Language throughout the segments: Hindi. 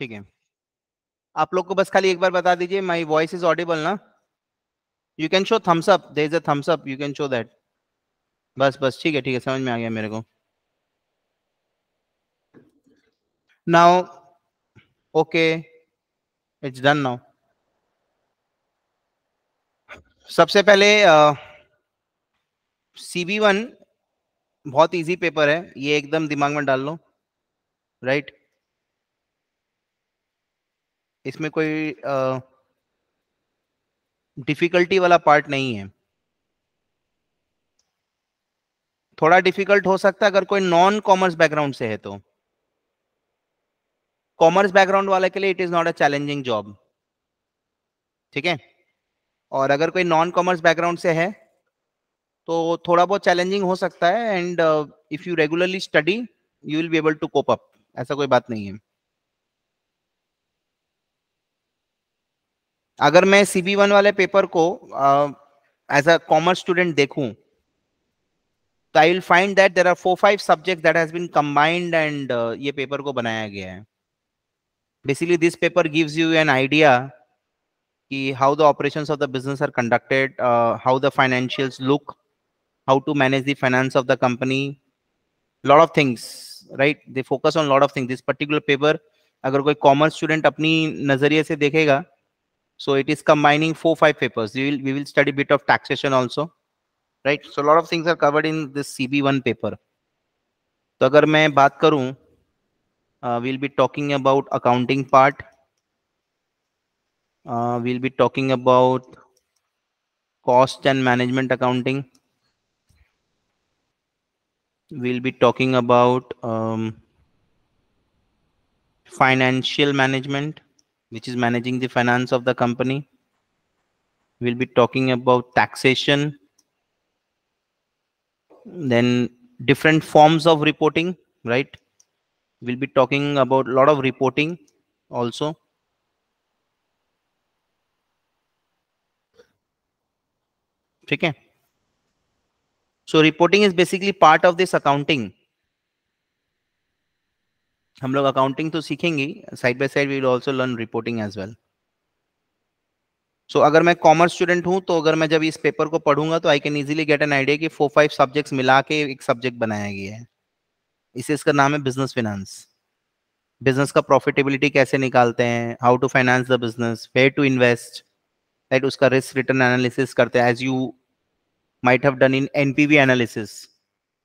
ठीक है आप लोग को बस खाली एक बार बता दीजिए माई वॉइस इज ऑडिबल ना you can show thumbs up there is a thumbs up you can show that बस बस ठीक है ठीक है समझ में आ गया मेरे को now okay it's done now सबसे पहले सी बी वन बहुत इजी पेपर है ये एकदम दिमाग में डाल लो राइट right? इसमें कोई डिफिकल्टी वाला पार्ट नहीं है थोड़ा डिफिकल्ट हो सकता है अगर कोई नॉन कॉमर्स बैकग्राउंड से है तो कॉमर्स बैकग्राउंड वाले के लिए it is not a challenging job ठीक है और अगर कोई नॉन कॉमर्स बैकग्राउंड से है तो थोड़ा बहुत चैलेंजिंग हो सकता है and if you regularly study you will be able to cope up ऐसा कोई बात नहीं है अगर मैं सी वन वाले पेपर को एज अ कॉमर्स स्टूडेंट देखूं तो I will find that there are four five subject that has been combined and ये पेपर को बनाया गया है basically this paper gives you an idea कि how the operation of the business are conducted how the financials look how to manage the finance of the company lot of things right they focus on lot of things this particular paper अगर कोई कॉमर्स स्टूडेंट अपनी नजरिए से देखेगा So it is combining four, five papers. We will, we will study bit of taxation also. Right. So a lot of things are covered in this CB1 paper. तो अगर मैं बात we we'll be talking about accounting part uh, we'll be talking about cost and management accounting we'll be talking about um, financial management which is managing the finance of the company. We'll be talking about taxation, then different forms of reporting, right? We'll be talking about a lot of reporting also. Okay. So reporting is basically part of this accounting हम लोग अकाउंटिंग तो सीखेंगे side by side we will also learn reporting as well so अगर मैं कॉमर्स स्टूडेंट हूँ तो अगर मैं जब इस पेपर को पढ़ूंगा तो I can easily get an idea कि फोर फाइव सब्जेक्ट्स मिला के एक सब्जेक्ट बनाया गया है इसे इसका नाम है बिजनेस फाइनेंस बिजनेस का प्रॉफिटेबिलिटी कैसे निकालते हैं how to finance the business where to invest right उसका रिस्क रिटर्न एनालिसिस करते हैं as you might have done in NPV analysis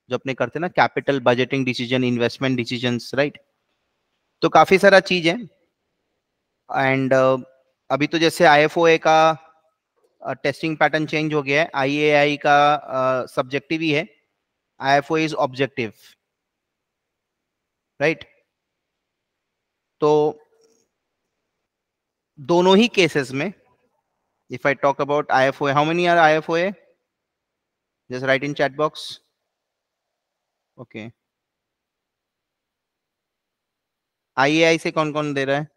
जो अपने करते हैं ना capital budgeting decision investment decision right तो काफ़ी सारा चीज़ है एंड uh, अभी तो जैसे आई एफ ओ ए का टेस्टिंग पैटर्न चेंज हो गया है आई ए आई का सब्जेक्टिव uh, ही है I F O is objective right तो दोनों ही केसेस में if I I talk about F O how many are I F O a just write in chat box okay Okay. I say कौन कौन दे रहा है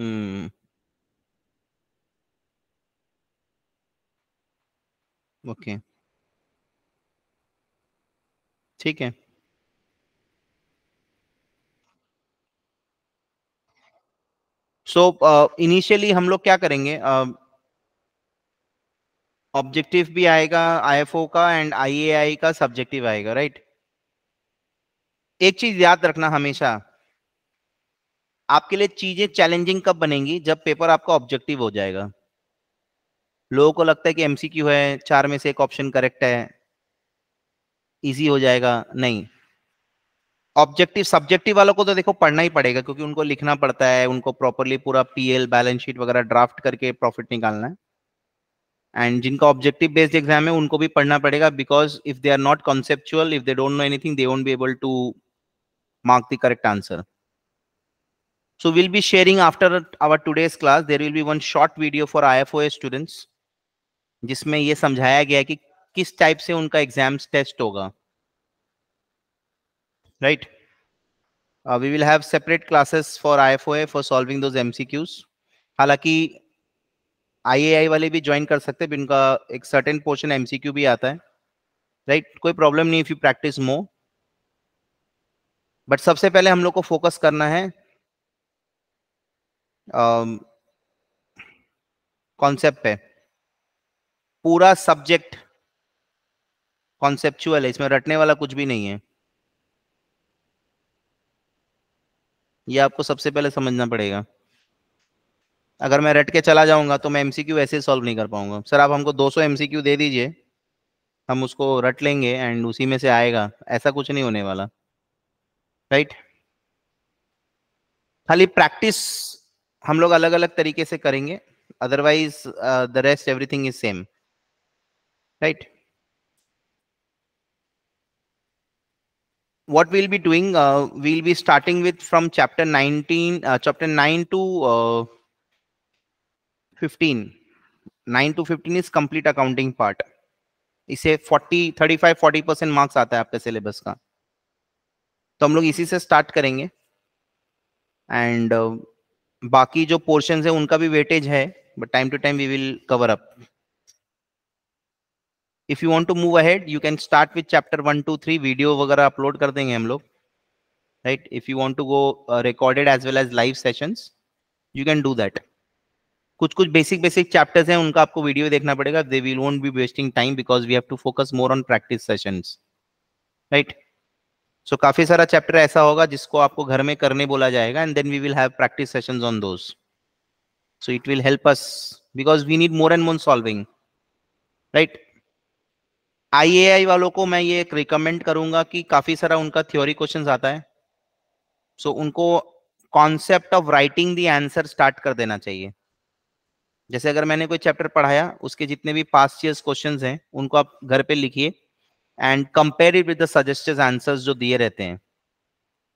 हम्म ओके ठीक है सो इनिशियली हम लोग क्या करेंगे ऑब्जेक्टिव भी आएगा आईएफओ का एंड आईएआई का सब्जेक्टिव आएगा राइट एक चीज याद रखना हमेशा आपके लिए चीजें चैलेंजिंग कब बनेंगी जब पेपर आपका ऑब्जेक्टिव हो जाएगा लोगों को लगता है कि एमसीक्यू है चार में से एक ऑप्शन करेक्ट है इजी हो जाएगा नहीं ऑब्जेक्टिव सब्जेक्टिव वालों को तो देखो पढ़ना ही पड़ेगा क्योंकि उनको लिखना पड़ता है उनको प्रॉपरली पूरा पीएल बैलेंस शीट वगैरह ड्राफ्ट करके प्रॉफिट निकालना है एंड जिनका ऑब्जेक्टिव बेस्ड एग्जाम है उनको भी पढ़ना पड़ेगा because if they are not conceptual if they don't know anything they won't be able to mark the correct answer So we'll be sharing after our today's class. There will be one short video for IFOA students, jisme ye samjhaya gaya hai ki kis type se unka exams test hoga right uh, we will have separate classes for ifoa for solving those mcqs halaki iai wale bhi join kar sakte hain unka ek certain portion mcq bhi aata hai right right? कोई प्रॉब्लम नहीं if you practice more but सबसे पहले हम लोग को फोकस करना है कॉन्सेप्ट है पूरा सब्जेक्ट कॉन्सेप्चुअल है इसमें रटने वाला कुछ भी नहीं है ये आपको सबसे पहले समझना पड़ेगा अगर मैं रट के चला जाऊंगा तो मैं एमसीक्यू ऐसे सॉल्व नहीं कर पाऊंगा सर आप हमको 200 एमसीक्यू दे दीजिए हम उसको रट लेंगे एंड उसी में से आएगा ऐसा कुछ नहीं होने वाला राइट right? खाली प्रैक्टिस हम लोग अलग अलग तरीके से करेंगे otherwise the rest everything is same right what we'll be doing uh, we'll be starting with from chapter 19 uh, chapter 9 to uh, 15 9 to 15 is complete accounting part इसे 40 35 40 परसेंट मार्क्स आता है आपके सिलेबस का तो हम लोग इसी से स्टार्ट करेंगे एंड uh, बाकी जो पोर्शन है उनका भी वेटेज है but time to time we will cover up if you want to move ahead you can start with chapter one two three video वगैरह अपलोड कर देंगे हम लोग right if you to to go recorded as well as live sessions, you can do that. कुछ कुछ बेसिक बेसिक चैप्टर्स हैं उनका आपको वीडियो देखना पड़ेगा they will won't be wasting time because we have to focus more on practice sessions right so काफी सारा चैप्टर ऐसा होगा जिसको आपको घर में करने बोला जाएगा and then we will have practice sessions on those so it will help us because we need more and more solving right I वालों को मैं ये एक रिकमेंड करूंगा कि काफी सारा उनका थ्योरी क्वेश्चन आता है सो so, उनको concept of writing the answer start कर देना चाहिए जैसे अगर मैंने कोई चैप्टर पढ़ाया उसके जितने भी पास्ट ईयर्स क्वेश्चंस हैं उनको आप घर पे लिखिए and compare it with the stated answers जो दिए रहते हैं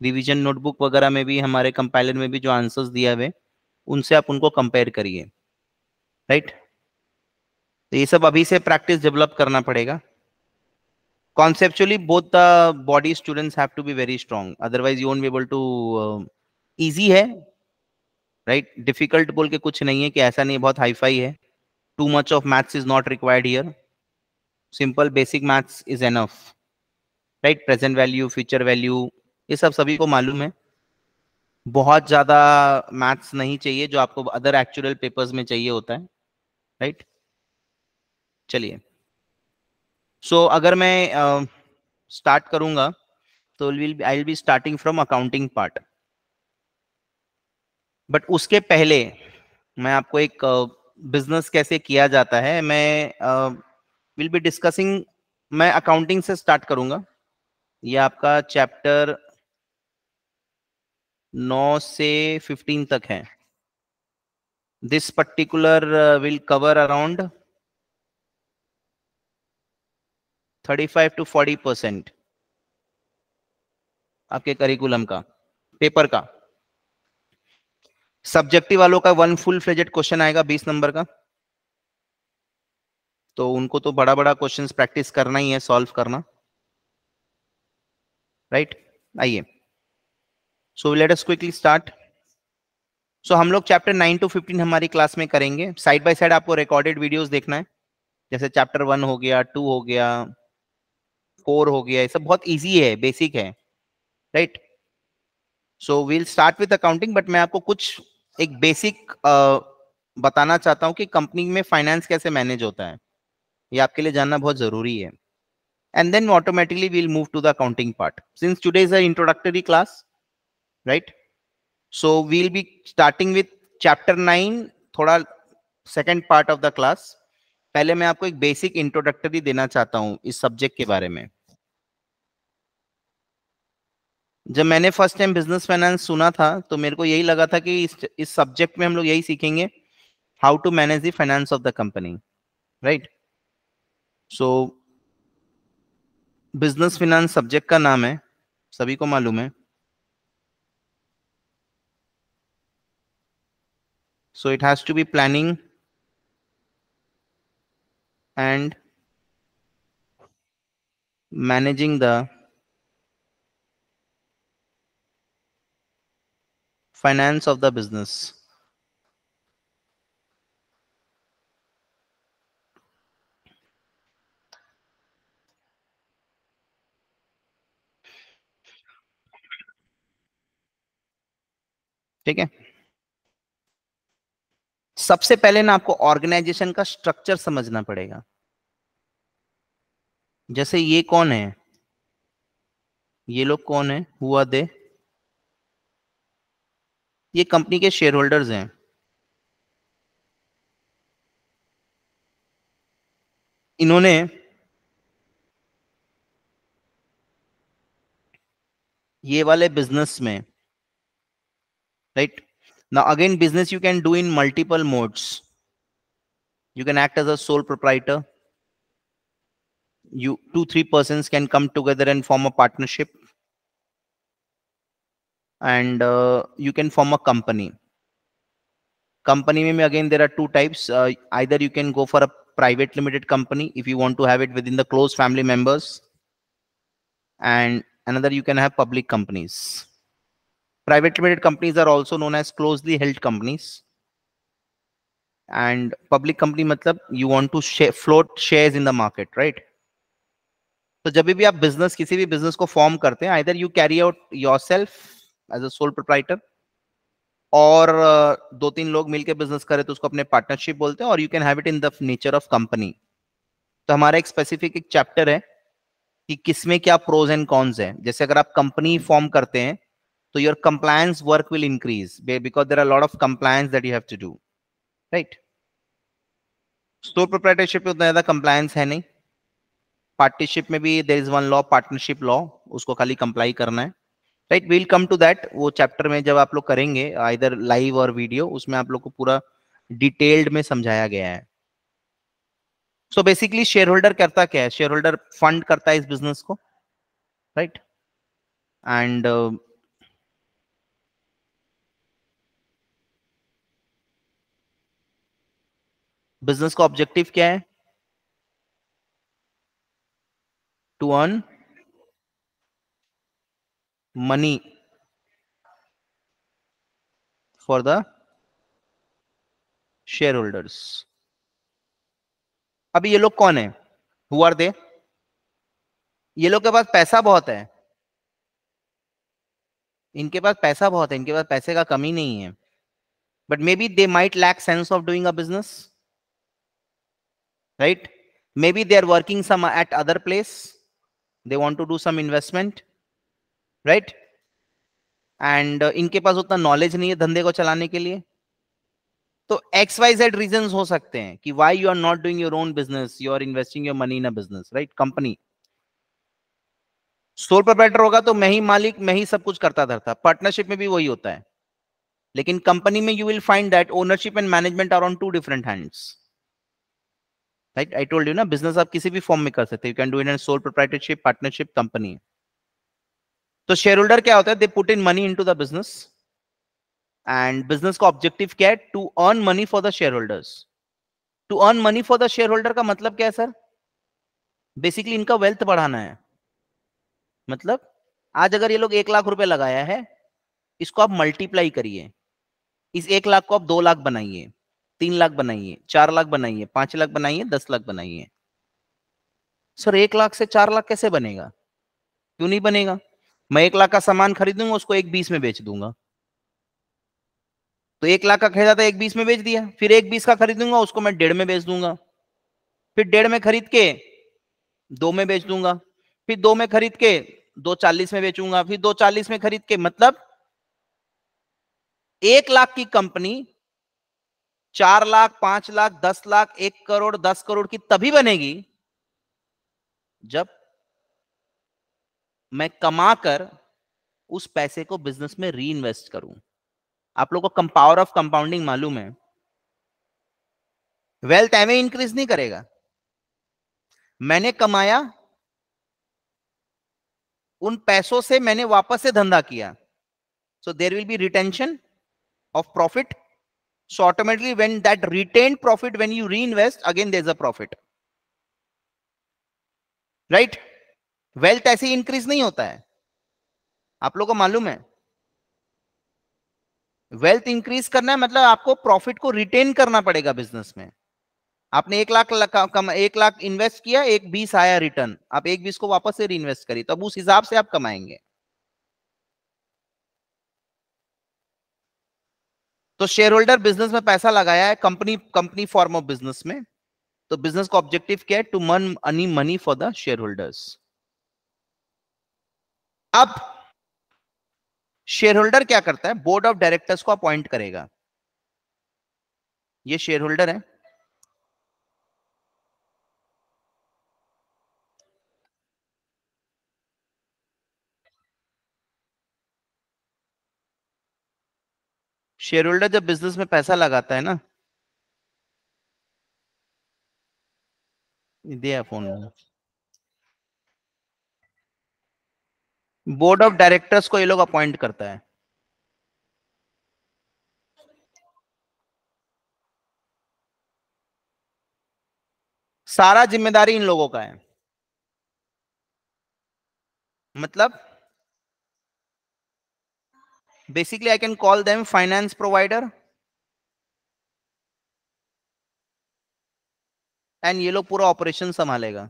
रिविजन नोटबुक वगैरह में भी हमारे कंपाइलर में भी जो आंसर्स दिए हुए उनसे आप उनको कंपेयर करिए राइट तो ये सब अभी से प्रैक्टिस डेवलप करना पड़ेगा conceptually both the body students have to be very strong otherwise you be able to easy है राइट डिफिकल्ट बोल के कुछ नहीं है कि ऐसा नहीं है बहुत हाईफाई है too much of maths is not required here simple basic maths is enough right present value future value ये सब सभी को मालूम है बहुत ज़्यादा मैथ्स नहीं चाहिए जो आपको अदर एक्चुअल पेपर्स में चाहिए होता है राइट चलिए सो so, अगर मैं स्टार्ट uh, करूंगा तो will I will be starting from accounting part but उसके पहले मैं आपको एक बिजनेस uh, कैसे किया जाता है मैं uh, विल बी डिस्कसिंग मैं अकाउंटिंग से स्टार्ट करूंगा ये आपका चैप्टर नौ से फिफ्टीन तक है this particular will cover around thirty five to forty percent आपके करिकुलम का पेपर का सब्जेक्टिव वालों का वन फुल फ्लेजेड क्वेश्चन आएगा बीस नंबर का तो उनको तो बड़ा बड़ा क्वेश्चंस प्रैक्टिस करना ही है सॉल्व करना राइट आइए so let us quickly start so हम लोग चैप्टर नाइन टू फिफ्टीन हमारी क्लास में करेंगे साइड बाय साइड आपको रिकॉर्डेड वीडियोस देखना है जैसे चैप्टर वन हो गया टू हो गया फोर हो गया ये सब बहुत ईजी है बेसिक है right so we'll start with accounting but मैं आपको कुछ एक बेसिक uh, बताना चाहता हूँ कि कंपनी में फाइनेंस कैसे मैनेज होता है ये आपके लिए जानना बहुत जरूरी है and then automatically we'll move to the accounting part since today is a introductory class right so we'll be starting with chapter nine थोड़ा second part of the class पहले मैं आपको एक बेसिक इंट्रोडक्टरी देना चाहता हूँ इस सब्जेक्ट के बारे में जब मैंने फर्स्ट टाइम बिजनेस फाइनेंस सुना था तो मेरे को यही लगा था कि इस इस सब्जेक्ट में हम लोग यही सीखेंगे how to manage the finance of the company right so business finance subject का नाम है सभी को मालूम है so it has to be planning and managing the finance of the business ठीक है सबसे पहले ना आपको ऑर्गेनाइजेशन का स्ट्रक्चर समझना पड़ेगा जैसे ये कौन है ये लोग कौन है हुआ दे ये कंपनी के शेयर होल्डर्स हैं इन्होंने ये वाले बिजनेस में right now again business you can do in multiple modes you can act as a sole proprietor you two three persons can come together and form a partnership and uh, you can form a company company may again there are two types uh, either you can go for a private limited company if you want to have it within the close family members and another you can have public companies Private limited companies are also known as closely held companies. And public company मतलब you want to share, float shares in the market, right? तो जब भी आप business किसी भी business को form करते हैं either you carry out yourself as a sole proprietor और दो तीन लोग मिलकर बिजनेस करें तो उसको अपने पार्टनरशिप बोलते हैं और you can have it in the nature of company तो हमारा एक स्पेसिफिक एक चैप्टर है कि किसमें क्या प्रोज एंड कॉन्स है जैसे अगर आप कंपनी फॉर्म करते हैं So your compliance work will increase because there are a lot of compliance that you have to do. Right? Store proprietorship with another compliance hai nahi Partnership में भी there is one law, partnership law. usko khali comply karna hai right we'll come to that वो चैप्टर में जब आप लोग करेंगे आइदर लाइव और वीडियो उसमें आप लोग को पूरा डिटेल्ड में समझाया गया है सो बेसिकली शेयर होल्डर करता क्या है शेयर होल्डर फंड करता है इस बिजनेस को राइट एंड बिजनेस का ऑब्जेक्टिव क्या है to earn money for the shareholders अभी ये लोग कौन है हु आर दे ये लोग के पास पैसा बहुत है इनके पास पैसा बहुत है इनके पास पैसे का कमी नहीं है but maybe they might lack sense of doing a business right maybe they are working some uh, at other place they want to do some investment right and uh, इनके पास उतना नॉलेज नहीं है धंधे को चलाने के लिए तो एक्स वाई जेड रीजन हो सकते हैं कि why you are not doing your own business you are investing your money in a business right company store पर बेटर होगा तो मैं ही मालिक मैं ही सब कुछ करता धरता पार्टनरशिप में भी वही होता है लेकिन कंपनी में you will find that ownership and management are on two different hands right I told you ना बिजनेस आप किसी भी फॉर्म में कर सकते you can do in sole proprietorship partnership company तो शेयर होल्डर क्या होता है they put in money in to the business and business का ऑब्जेक्टिव क्या है to earn money for the shareholders to earn money for the shareholder का मतलब क्या है सर बेसिकली इनका वेल्थ बढ़ाना है मतलब आज अगर ये लोग एक लाख रुपए लगाया है इसको आप मल्टीप्लाई करिए इस एक लाख को आप दो लाख बनाइए तीन लाख बनाइए चार लाख बनाइए पांच लाख बनाइए दस लाख बनाइए सर एक लाख से चार लाख कैसे बनेगा क्यों नहीं बनेगा मैं एक लाख का सामान खरीदूंगा उसको एक बीस में बेच दूंगा तो एक लाख का खरीदा था एक बीस में बेच दिया फिर एक बीस का खरीदूंगा उसको मैं डेढ़ में बेच दूंगा फिर डेढ़ में खरीद के दो में बेच दूंगा फिर दो में खरीद के दो चालीस में बेचूंगा फिर दो चालीस में खरीद के मतलब एक लाख की कंपनी चार लाख पांच लाख दस लाख एक करोड़ दस करोड़ की तभी बनेगी जब मैं कमाकर उस पैसे को बिजनेस में री इन्वेस्ट करूं आप लोगों को पावर ऑफ कंपाउंडिंग मालूम है वेल्थ एवे इंक्रीज नहीं करेगा मैंने कमाया उन पैसों से मैंने वापस से धंधा किया so there will be retention of profit So automatically when that retained profit, when you reinvest, again there's a profit. Right wealth ऐसे इंक्रीज नहीं होता है आप लोगों को मालूम है वेल्थ इंक्रीज करना है मतलब आपको प्रॉफिट को रिटेन करना पड़ेगा बिजनेस में आपने एक लाख कम एक लाख इन्वेस्ट किया एक बीस आया रिटर्न आप एक बीस को वापस से री इन्वेस्ट करिए तो अब उस हिसाब से आप कमाएंगे तो शेयर होल्डर बिजनेस में पैसा लगाया है company company form of business में तो बिजनेस का ऑब्जेक्टिव क्या है to man any money for the shareholders अब शेयर होल्डर क्या करता है बोर्ड ऑफ डायरेक्टर्स को अपॉइंट करेगा ये शेयर होल्डर है शेयर होल्डर जब बिजनेस में पैसा लगाता है ना दिया फोन बोर्ड ऑफ डायरेक्टर्स को ये लोग अपॉइंट करता है सारा जिम्मेदारी इन लोगों का है मतलब basically i can call them finance provider and ये लोग पूरा ऑपरेशन संभालेगा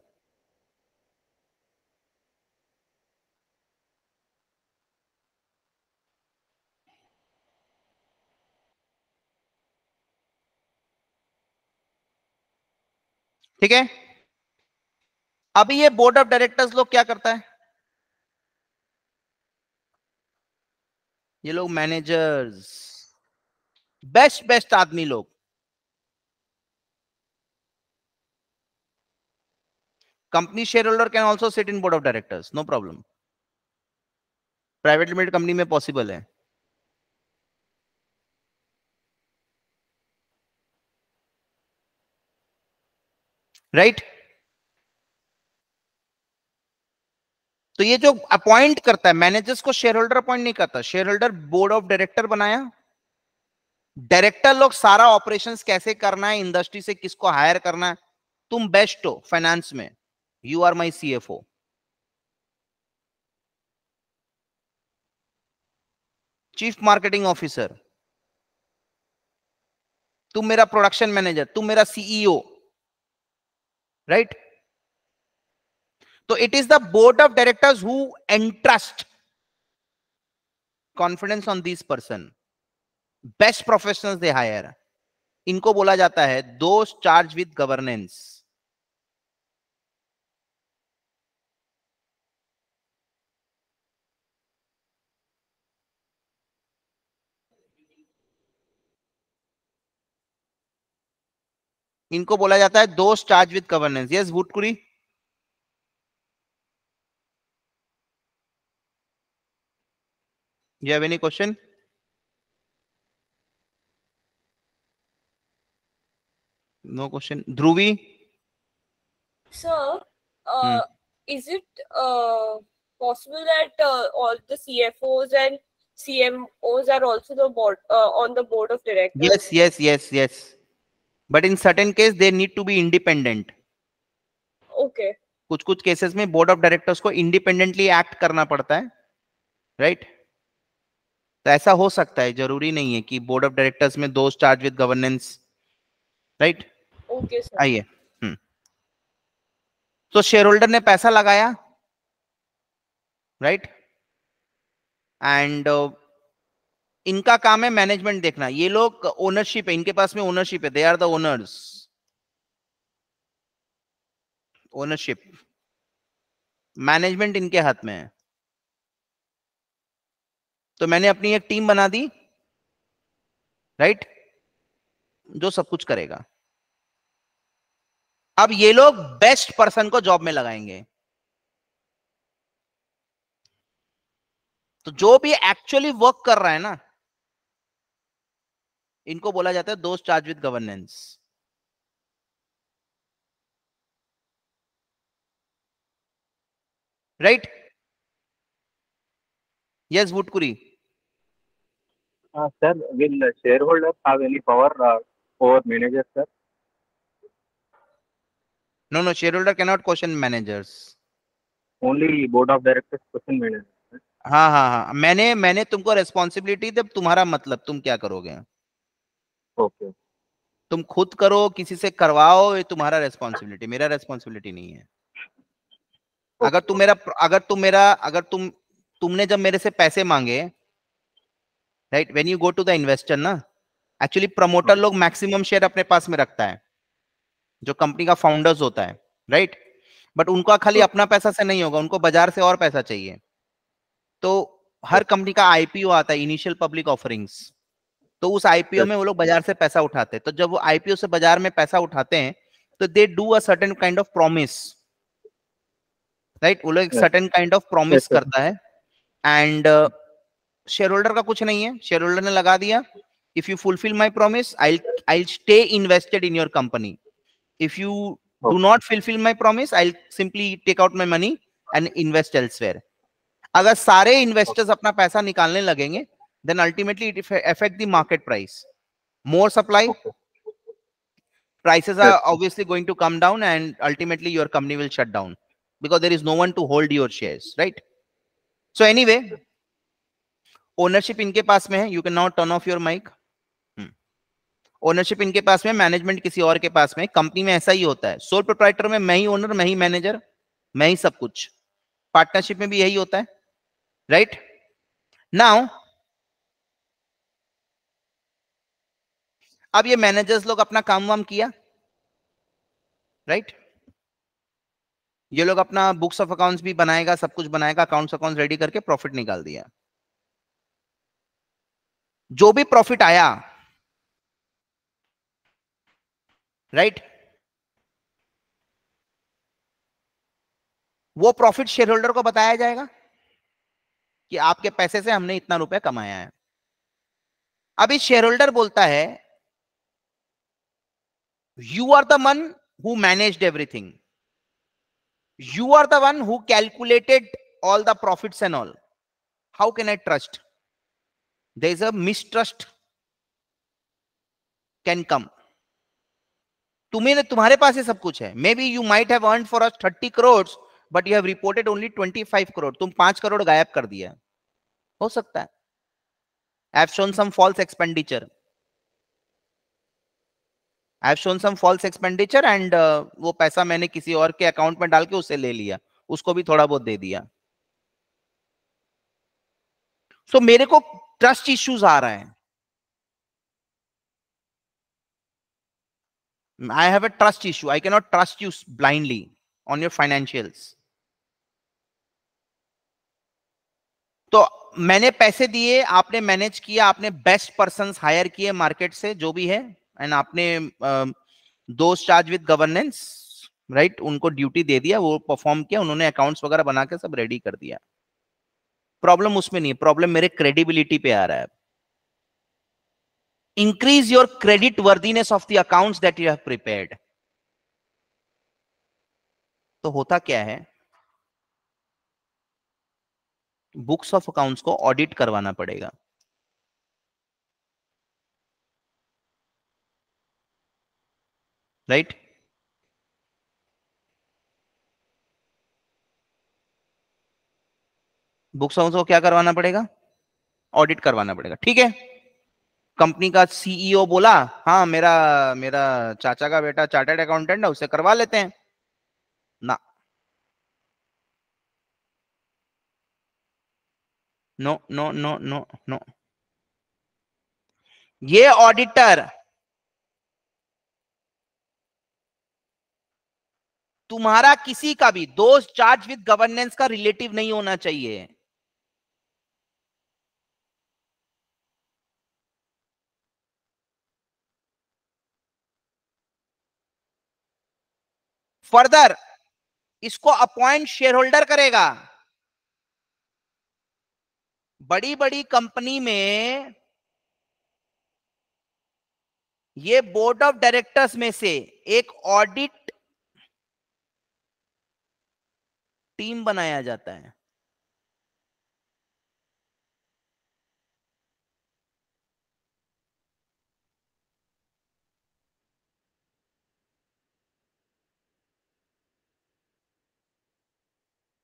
ठीक है अभी ये बोर्ड ऑफ डायरेक्टर्स लोग क्या करता है ये लोग मैनेजर्स बेस्ट बेस्ट आदमी लोग company shareholder can also sit in board of directors no problem private limited company में पॉसिबल है राइट right? तो ये जो अपॉइंट करता है मैनेजर्स को शेयर होल्डर अपॉइंट नहीं करता shareholder board of director बनाया डायरेक्टर लोग सारा ऑपरेशंस कैसे करना है इंडस्ट्री से किसको हायर करना है तुम बेस्ट हो फाइनेंस में you are my C F O chief marketing officer तुम मेरा प्रोडक्शन मैनेजर तुम मेरा सीईओ राइट e तो it is the board of directors who entrust confidence on this person best professionals they hire इनको बोला जाता है दो चार्ज विद गवर्नेंस इनको बोला जाता है those charge with governance yes Vutkuri you have any question no question dhruvi sir uh, hmm. is it uh, possible that uh, all the cfos and cmos are also the board on the board of directors yes yes yes yes but in certain case they need to be independent okay कुछ कुछ केसेस में बोर्ड ऑफ डायरेक्टर्स को इंडिपेंडेंटली एक्ट करना पड़ता है राइट right? तो ऐसा हो सकता है जरूरी नहीं है कि बोर्ड ऑफ डायरेक्टर्स में those charge with governance right okay आइए हम्म। तो शेयर होल्डर ने पैसा लगाया राइट right? एंड uh, इनका काम है मैनेजमेंट देखना ये लोग ओनरशिप है इनके पास में ओनरशिप है they are the owners ownership management इनके हाथ में है तो मैंने अपनी एक टीम बना दी राइट जो सब कुछ करेगा अब ये लोग बेस्ट पर्सन को जॉब में लगाएंगे तो जो भी एक्चुअली वर्क कर रहा है ना इनको बोला जाता है those charge with governance right Yes, Vutkuri. Uh, sir, will the shareholder have any power uh, over manager sir? No, no, shareholder cannot question managers. Only board of directors question manager हाँ हाँ हाँ मैंने मैंने तुमको रेस्पॉन्सिबिलिटी जब तुम्हारा मतलब तुम क्या करोगे ओके okay. तुम खुद करो किसी से करवाओ ये तुम्हारा रेस्पॉन्सिबिलिटी मेरा रेस्पॉन्सिबिलिटी नहीं है okay. अगर तुम मेरा अगर तुम मेरा अगर तुम तुमने जब मेरे से पैसे मांगे right when you go to the investor ना एक्चुअली प्रमोटर हाँ। लोग मैक्सिमम शेयर अपने पास में रखता है जो कंपनी का फाउंडर्स होता है राइट right? बट उनका खाली हाँ। अपना पैसा से नहीं होगा उनको बाजार से और पैसा चाहिए तो हर कंपनी का आईपीओ आता है इनिशियल पब्लिक ऑफरिंग्स तो उस आईपीओ में वो लोग बाजार से पैसा उठाते हैं तो जब वो आईपीओ से बाजार में पैसा उठाते हैं तो they do a certain kind of promise right वो लोग एक सर्टेन काइंड ऑफ प्रॉमिस करता है एंड शेयर होल्डर का कुछ नहीं है शेयर होल्डर ने लगा दिया if you fulfil my promise I I stay invested in your company if you do not fulfil my promise I simply take out my money and invest elsewhere अगर सारे इन्वेस्टर्स अपना पैसा निकालने लगेंगे then ultimately it affect the market price more supply prices are obviously going to come down and ultimately your company will shut down because there is no one to hold your shares right so वे ओनरशिप इनके पास में है you can not turn off your mic ownership इनके पास में मैनेजमेंट किसी और के पास में कंपनी में ऐसा ही होता है सोल प्रोप्राइटर में मैं ही ओनर मैं ही मैनेजर मैं ही सब कुछ पार्टनरशिप में भी यही होता है राइट नाउ अब ये मैनेजर्स लोग अपना काम वाम किया राइट right? ये लोग अपना बुक्स ऑफ अकाउंट्स भी बनाएगा सब कुछ बनाएगा अकाउंट्स अकाउंट्स रेडी करके प्रॉफिट निकाल दिया जो भी प्रॉफिट आया राइट वो प्रॉफिट शेयर होल्डर को बताया जाएगा कि आपके पैसे से हमने इतना रुपया कमाया है अभी शेयर होल्डर बोलता है you are the man who managed everything you are the one who calculated all the profits and all how can I trust there is a mistrust can come तुम्हें तो तुम्हारे पास ये सब कुछ है maybe you might have earn for us 30 crore but you have reported only 25 crore तुम 5 करोड़ गायब कर दिया हो सकता है I have shown some false expenditure I have shown some false expenditure and वो पैसा मैंने किसी और के अकाउंट में डाल के उसे ले लिया उसको भी थोड़ा बहुत दे दिया सो so, मेरे को ट्रस्ट इश्यूज आ रहे हैं have a trust issue I can not trust you blindly on your financial तो मैंने पैसे दिए आपने मैनेज किया आपने बेस्ट पर्सन हायर किए मार्केट से जो भी है एंड आपने those charge with governance right उनको ड्यूटी दे दिया वो परफॉर्म किया उन्होंने अकाउंट्स वगैरह बना के सब रेडी कर दिया प्रॉब्लम उसमें नहीं है प्रॉब्लम मेरे क्रेडिबिलिटी पे आ रहा है increase your credit worthiness of the accounts that you have prepared तो होता क्या है बुक्स ऑफ अकाउंट्स को ऑडिट करवाना पड़ेगा right बुक्स हाउस को क्या करवाना पड़ेगा ऑडिट करवाना पड़ेगा ठीक है कंपनी का सीईओ e बोला हाँ मेरा मेरा चाचा का बेटा चार्टर्ड अकाउंटेंट है उसे करवा लेते हैं ना no no no no no ये ऑडिटर तुम्हारा किसी का भी दोष चार्ज विद गवर्नेंस का रिलेटिव नहीं होना चाहिए फर्दर इसको अपॉइंट शेयर होल्डर करेगा बड़ी बड़ी कंपनी में ये बोर्ड ऑफ डायरेक्टर्स में से एक ऑडिट टीम बनाया जाता है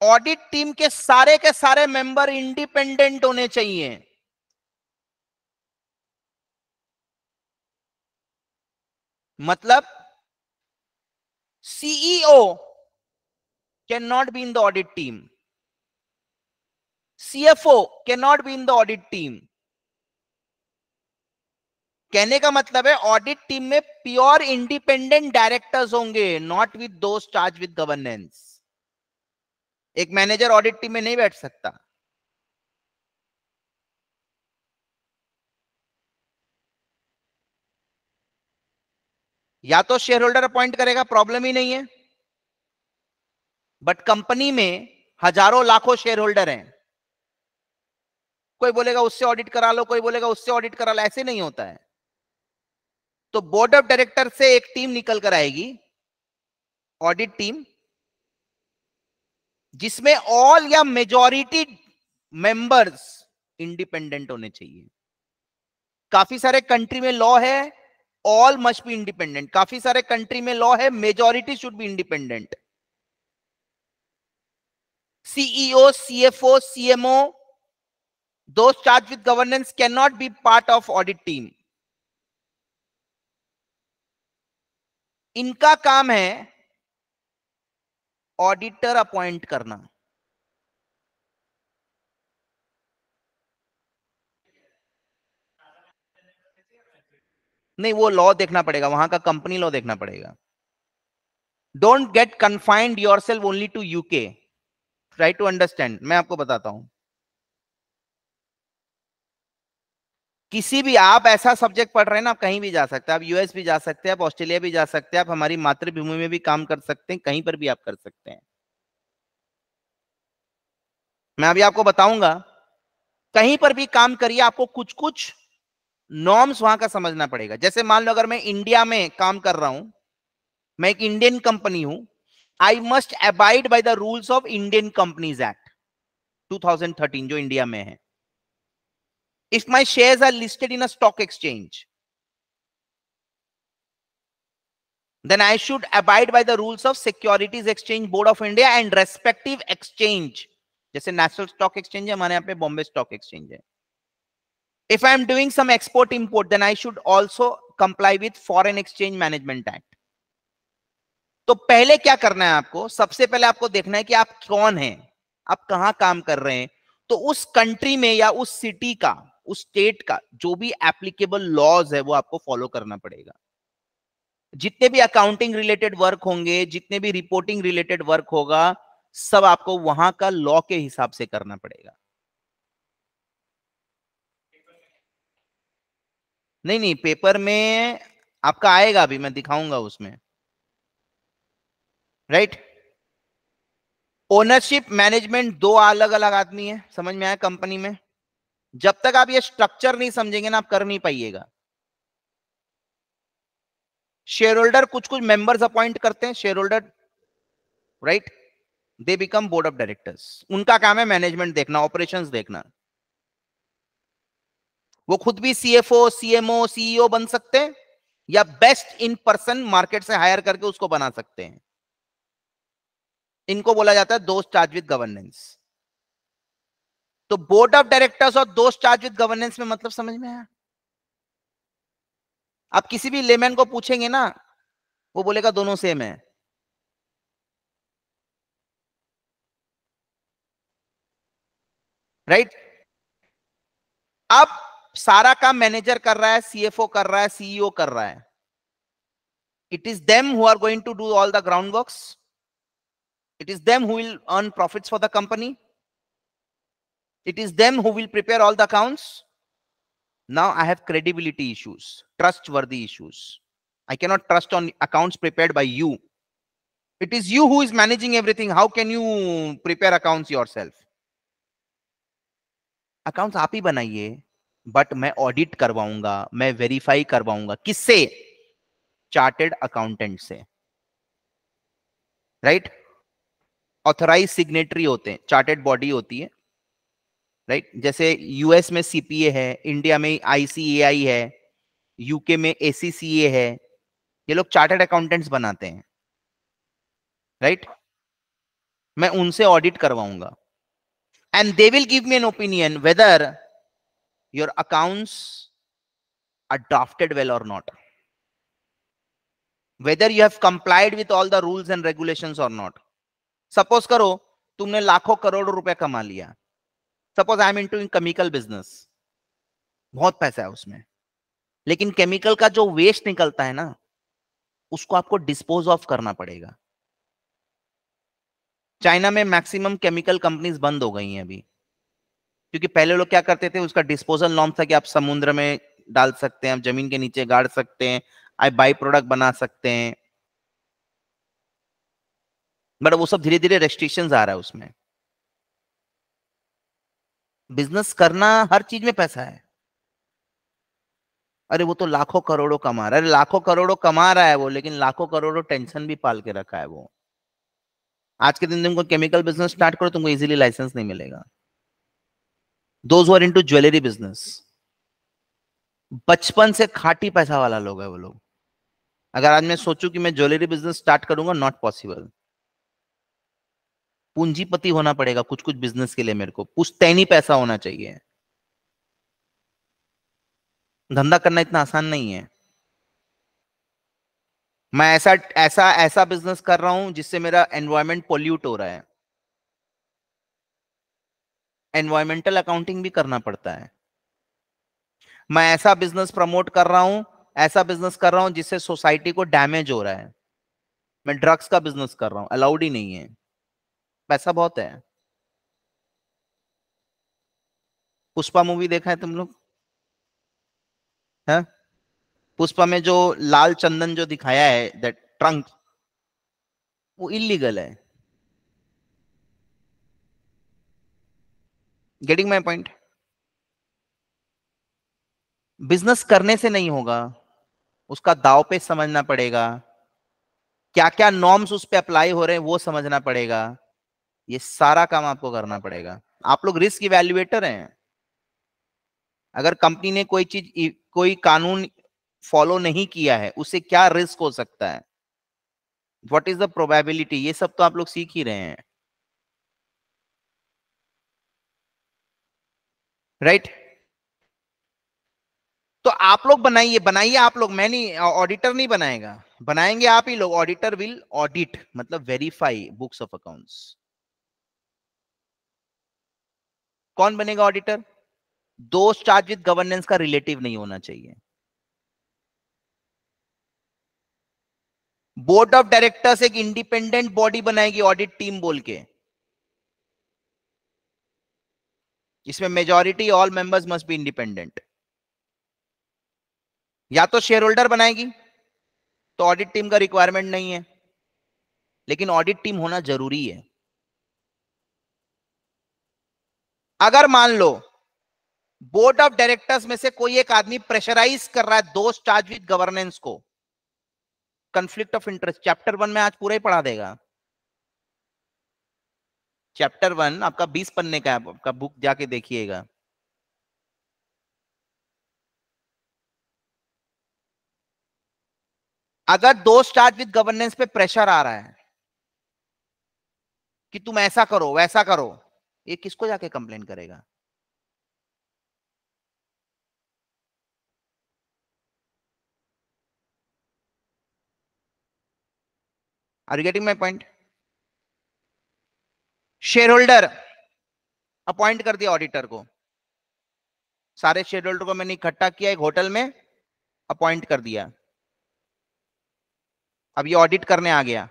ऑडिट टीम के सारे के सारे मेंबर इंडिपेंडेंट होने चाहिए मतलब CEO cannot be in the audit team. CFO cannot be in the audit team. कहने का मतलब है ऑडिट टीम में प्योर इंडिपेंडेंट डायरेक्टर्स होंगे not with those charge with governance एक मैनेजर ऑडिट टीम में नहीं बैठ सकता या तो शेयर होल्डर अपॉइंट करेगा प्रॉब्लम ही नहीं है बट कंपनी में हजारों लाखों शेयर होल्डर हैं कोई बोलेगा उससे ऑडिट करा लो कोई बोलेगा उससे ऑडिट करा लो ऐसे नहीं होता है तो बोर्ड ऑफ डायरेक्टर से एक टीम निकल कर आएगी ऑडिट टीम जिसमें ऑल या मेजॉरिटी मेंबर्स इंडिपेंडेंट होने चाहिए काफी सारे कंट्री में लॉ है ऑल मस्ट बी इंडिपेंडेंट काफी सारे कंट्री में लॉ है majority should be independent CEO, CFO, CMO, those charged with governance cannot be part of audit team. इनका काम है ऑडिटर अपॉइंट करना नहीं वो लॉ देखना पड़ेगा वहां का कंपनी लॉ देखना पड़ेगा don't get confined yourself only to UK try to understand मैं आपको बताता हूं किसी भी आप ऐसा सब्जेक्ट पढ़ रहे हैं ना आप कहीं भी जा सकते हैं आप यूएस भी जा सकते हैं आप ऑस्ट्रेलिया भी जा सकते हैं आप हमारी मातृभूमि में भी काम कर सकते हैं कहीं पर भी आप कर सकते हैं मैं अभी आपको बताऊंगा कहीं पर भी काम करिए आपको कुछ कुछ नॉर्म्स वहां का समझना पड़ेगा जैसे मान लो अगर मैं इंडिया में काम कर रहा हूं मैं एक इंडियन कंपनी हूं I must abide by the rules of Indian Companies Act 2013, जो इंडिया में है. If my shares are listed in a stock exchange, then I should abide by the rules of Securities Exchange Board of India and respective exchange. जैसे National Stock Exchange है, हमारे यहाँ Bombay Stock Exchange If I am doing some export import, then I should also comply with Foreign Exchange Management Act. तो पहले क्या करना है आपको सबसे पहले आपको देखना है कि आप कौन हैं आप कहां काम कर रहे हैं तो उस कंट्री में या उस सिटी का उस स्टेट का जो भी एप्लीकेबल लॉज है वो आपको फॉलो करना पड़ेगा जितने भी अकाउंटिंग रिलेटेड वर्क होंगे जितने भी रिपोर्टिंग रिलेटेड वर्क होगा सब आपको वहां का लॉ के हिसाब से करना पड़ेगा नहीं नहीं पेपर में आपका आएगा अभी मैं दिखाऊंगा उसमें राइट ओनरशिप मैनेजमेंट दो अलग अलग आदमी है समझ में आया कंपनी में जब तक आप ये स्ट्रक्चर नहीं समझेंगे ना आप कर नहीं पाइएगा शेयर होल्डर कुछ कुछ मेंबर्स अपॉइंट करते हैं shareholder right they become board of directors उनका काम है मैनेजमेंट देखना ऑपरेशंस देखना वो खुद भी सीएफओ सीएमओ सीईओ बन सकते हैं या बेस्ट इन पर्सन मार्केट से हायर करके उसको बना सकते हैं इनको बोला जाता है दोस्त चार्ज विद गवर्नेंस तो बोर्ड ऑफ डायरेक्टर्स और दोस्त चार्ज विद गवर्नेंस में मतलब समझ में आया आप किसी भी लेमैन को पूछेंगे ना वो बोलेगा दोनों सेम है राइट अब सारा काम मैनेजर कर रहा है सीएफओ कर रहा है सीईओ e कर रहा है it is them who are going to do all the ground works It is them who will earn profits for the company. It is them who will prepare all the accounts. Now I have credibility issues, trustworthy issues. I cannot trust on accounts prepared by you. It is you who is managing everything. How can you prepare accounts yourself? Accounts आप ही बनाइए बट मैं ऑडिट करवाऊंगा मैं वेरीफाई करवाऊंगा किससे चार्टेड अकाउंटेंट से राइट right? ऑथराइज सिग्नेटरी होते हैं चार्टेड बॉडी होती है राइट right? जैसे यूएस में सीपीए है इंडिया में आईसीएआई है यूके में ए है ये लोग चार्टेड अकाउंटेंट्स बनाते हैं राइट right? मैं उनसे ऑडिट करवाऊंगा and they will give me an opinion whether your accounts are drafted well और not whether you have complied with all the rules and regulation और नॉट सपोज करो तुमने लाखों करोड़ रुपए कमा लिया suppose I am into chemical business बहुत पैसा है उसमें लेकिन केमिकल का जो वेस्ट निकलता है ना उसको आपको डिस्पोज ऑफ करना पड़ेगा चाइना में मैक्सिमम केमिकल कंपनीज बंद हो गई हैं अभी क्योंकि पहले लोग क्या करते थे उसका डिस्पोजल नॉर्म था कि आप समुद्र में डाल सकते हैं आप जमीन के नीचे गाड़ सकते हैं आप बाई प्रोडक्ट बना सकते हैं बट वो सब धीरे धीरे रेस्ट्रिक्शन आ रहा है उसमें बिजनेस करना हर चीज में पैसा है अरे वो तो लाखों करोड़ों कमा रहा है अरे लाखों करोड़ों कमा रहा है वो लेकिन लाखों करोड़ों टेंशन भी पाल के रखा है वो आज के दिन तुमको केमिकल बिजनेस स्टार्ट करो तुमको इजीली लाइसेंस नहीं मिलेगा those into jewellery business बचपन से खाटी पैसा वाला लोग है वो लोग अगर आज मैं सोचू कि मैं ज्वेलरी बिजनेस स्टार्ट करूंगा नॉट पॉसिबल पूंजीपति होना पड़ेगा कुछ कुछ बिजनेस के लिए मेरे को पुश्तैनी पैसा होना चाहिए धंधा करना इतना आसान नहीं है मैं ऐसा ऐसा ऐसा बिजनेस कर रहा हूं जिससे मेरा एनवायरमेंट पोल्यूट हो रहा है एनवायरमेंटल अकाउंटिंग भी करना पड़ता है मैं ऐसा बिजनेस प्रमोट कर रहा हूं ऐसा बिजनेस कर रहा हूं जिससे सोसाइटी को डैमेज हो रहा है मैं ड्रग्स का बिजनेस कर रहा हूं अलाउड ही नहीं है पैसा बहुत है पुष्पा मूवी देखा है तुम लोग हाँ? पुष्पा में जो लाल चंदन जो दिखाया है दैट ट्रंक वो इलीगल है गेटिंग माई पॉइंट बिजनेस करने से नहीं होगा उसका दाव पे समझना पड़ेगा क्या क्या नॉर्म्स उस पर अप्लाई हो रहे हैं वो समझना पड़ेगा ये सारा काम आपको करना पड़ेगा आप लोग रिस्क इवेल्युएटर हैं अगर कंपनी ने कोई चीज कोई कानून फॉलो नहीं किया है उसे क्या रिस्क हो सकता है व्हाट इज द प्रोबेबिलिटी ये सब तो आप लोग सीख ही रहे हैं राइट right? तो आप लोग बनाइए बनाइए आप लोग मैं नहीं ऑडिटर नहीं बनाएगा बनाएंगे आप ही लोग ऑडिटर विल ऑडिट मतलब वेरीफाई बुक्स ऑफ अकाउंट्स कौन बनेगा auditor those charge with governance का रिलेटिव नहीं होना चाहिए बोर्ड ऑफ डायरेक्टर्स एक इंडिपेंडेंट बॉडी बनाएगी ऑडिट टीम बोल के इसमें majority all members must be independent या तो शेयर होल्डर बनाएगी तो ऑडिट टीम का रिक्वायरमेंट नहीं है लेकिन ऑडिट टीम होना जरूरी है अगर मान लो बोर्ड ऑफ डायरेक्टर्स में से कोई एक आदमी प्रेशराइज कर रहा है दो चार्ज विद गवर्नेंस को conflict of interest chapter one में आज पूरा ही पढ़ा देगा चैप्टर वन आपका बीस पन्ने का है आपका बुक जाके देखिएगा अगर दो स्टार्ट विद गवर्नेंस पे प्रेशर आ रहा है कि तुम ऐसा करो वैसा करो ये किसको जाके कंप्लेन करेगा are you getting my point shareholder appoint कर दिया ऑडिटर को सारे शेयर होल्डर को मैंने इकट्ठा किया एक होटल में अपॉइंट कर दिया अब ये ऑडिट करने आ गया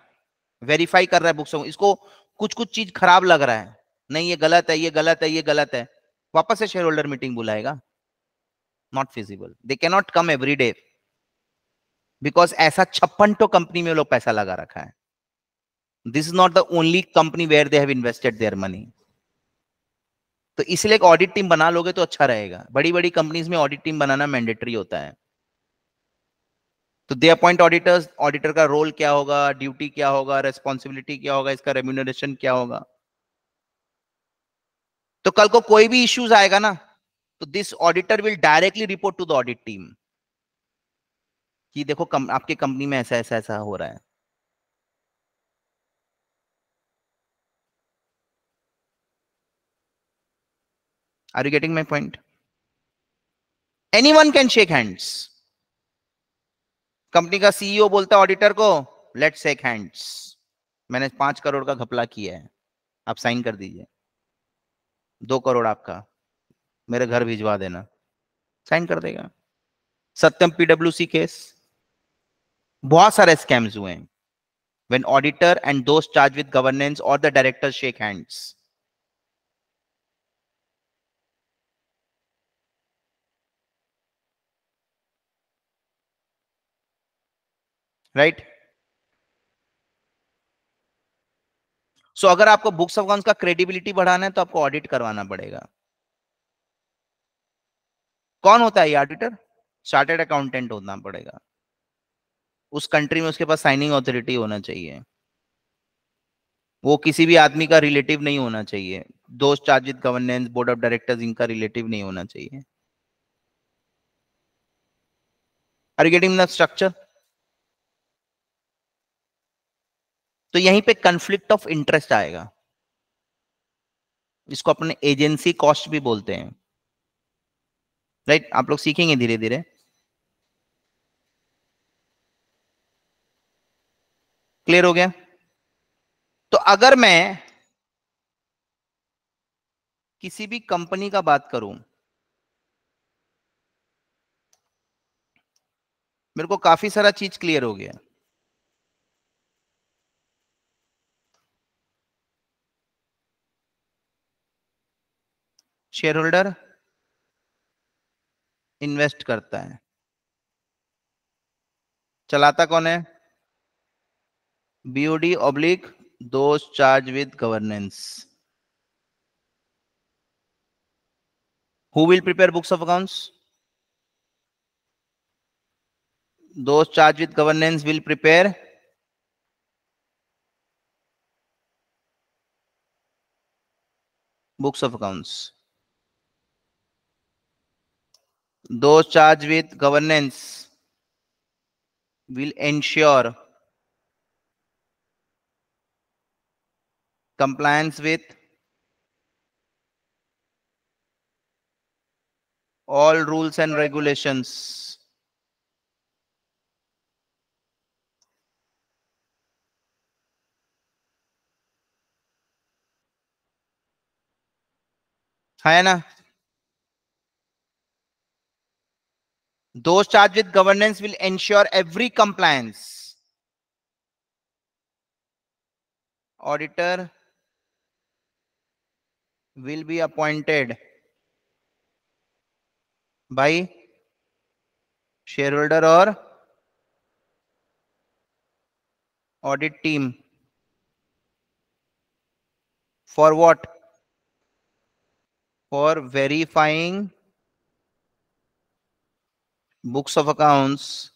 वेरीफाई कर रहा है बुक्स इसको कुछ कुछ चीज खराब लग रहा है नहीं ये गलत है ये गलत है ये गलत है वापस से शेयर होल्डर मीटिंग बुलाएगा not feasible they cannot come every day because ऐसा छप्पन तो कंपनी में लोग पैसा लगा रखा है this is not the only company where they have invested their money तो इसलिए एक ऑडिट टीम बना लोगे तो अच्छा रहेगा बड़ी बड़ी कंपनीज में ऑडिट टीम बनाना मैंडेटरी होता है तो दे अपॉइंट ऑडिटर्स ऑडिटर का रोल क्या होगा ड्यूटी क्या होगा रेस्पॉन्सिबिलिटी क्या होगा इसका रेम्यूनरेशन क्या होगा तो कल को कोई भी इश्यूज आएगा ना तो this auditor will directly report to the audit team कि देखो कम, आपके कंपनी में ऐसा ऐसा ऐसा हो रहा है are you getting my point anyone can shake hands company का सीईओ e बोलता है ऑडिटर को लेट शेक हैंड्स मैंने पांच करोड़ का घपला किया है आप साइन कर दीजिए दो करोड़ आपका मेरे घर भिजवा देना साइन कर देगा सत्यम पीडब्ल्यू केस बहुत सारे स्कैम्स हुए when auditor and those charge with governance और the director shake hands right so अगर आपको बुक्स ऑफ अकाउंट्स का क्रेडिबिलिटी बढ़ाना है तो आपको ऑडिट करवाना पड़ेगा कौन होता है ये ऑडिटर चार्टेड अकाउंटेंट होना पड़ेगा उस कंट्री में उसके पास साइनिंग ऑथोरिटी होना चाहिए वो किसी भी आदमी का रिलेटिव नहीं होना चाहिए those charged with governance board of directors इनका रिलेटिव नहीं होना चाहिए are you getting the structure तो यहीं पे कंफ्लिक्ट ऑफ इंटरेस्ट आएगा इसको अपने एजेंसी कॉस्ट भी बोलते हैं राइट आप लोग सीखेंगे धीरे धीरे क्लियर हो गया तो अगर मैं किसी भी कंपनी का बात करूं मेरे को काफी सारा चीज क्लियर हो गया शेयर होल्डर इन्वेस्ट करता है चलाता कौन है BOD oblique those charge with governance who will prepare books of accounts those charge with governance will prepare books of accounts Those charged with governance will ensure compliance with all rules and regulations. है ना Those charged with governance will ensure every compliance. Auditor will be appointed by shareholder or audit team. For what? For verifying books of accounts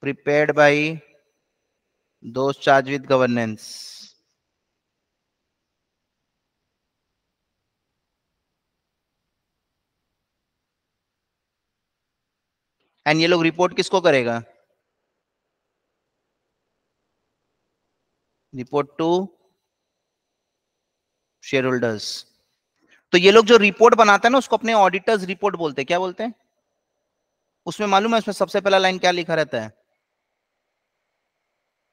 prepared by those charged with governance and ये लोग रिपोर्ट किसको करेगा रिपोर्ट टू शेयर होल्डर्स तो ये लोग जो रिपोर्ट बनाते हैं ना उसको अपने ऑडिटर्स रिपोर्ट बोलते हैं क्या बोलते हैं उसमें मालूम है उसमें सबसे पहला लाइन क्या लिखा रहता है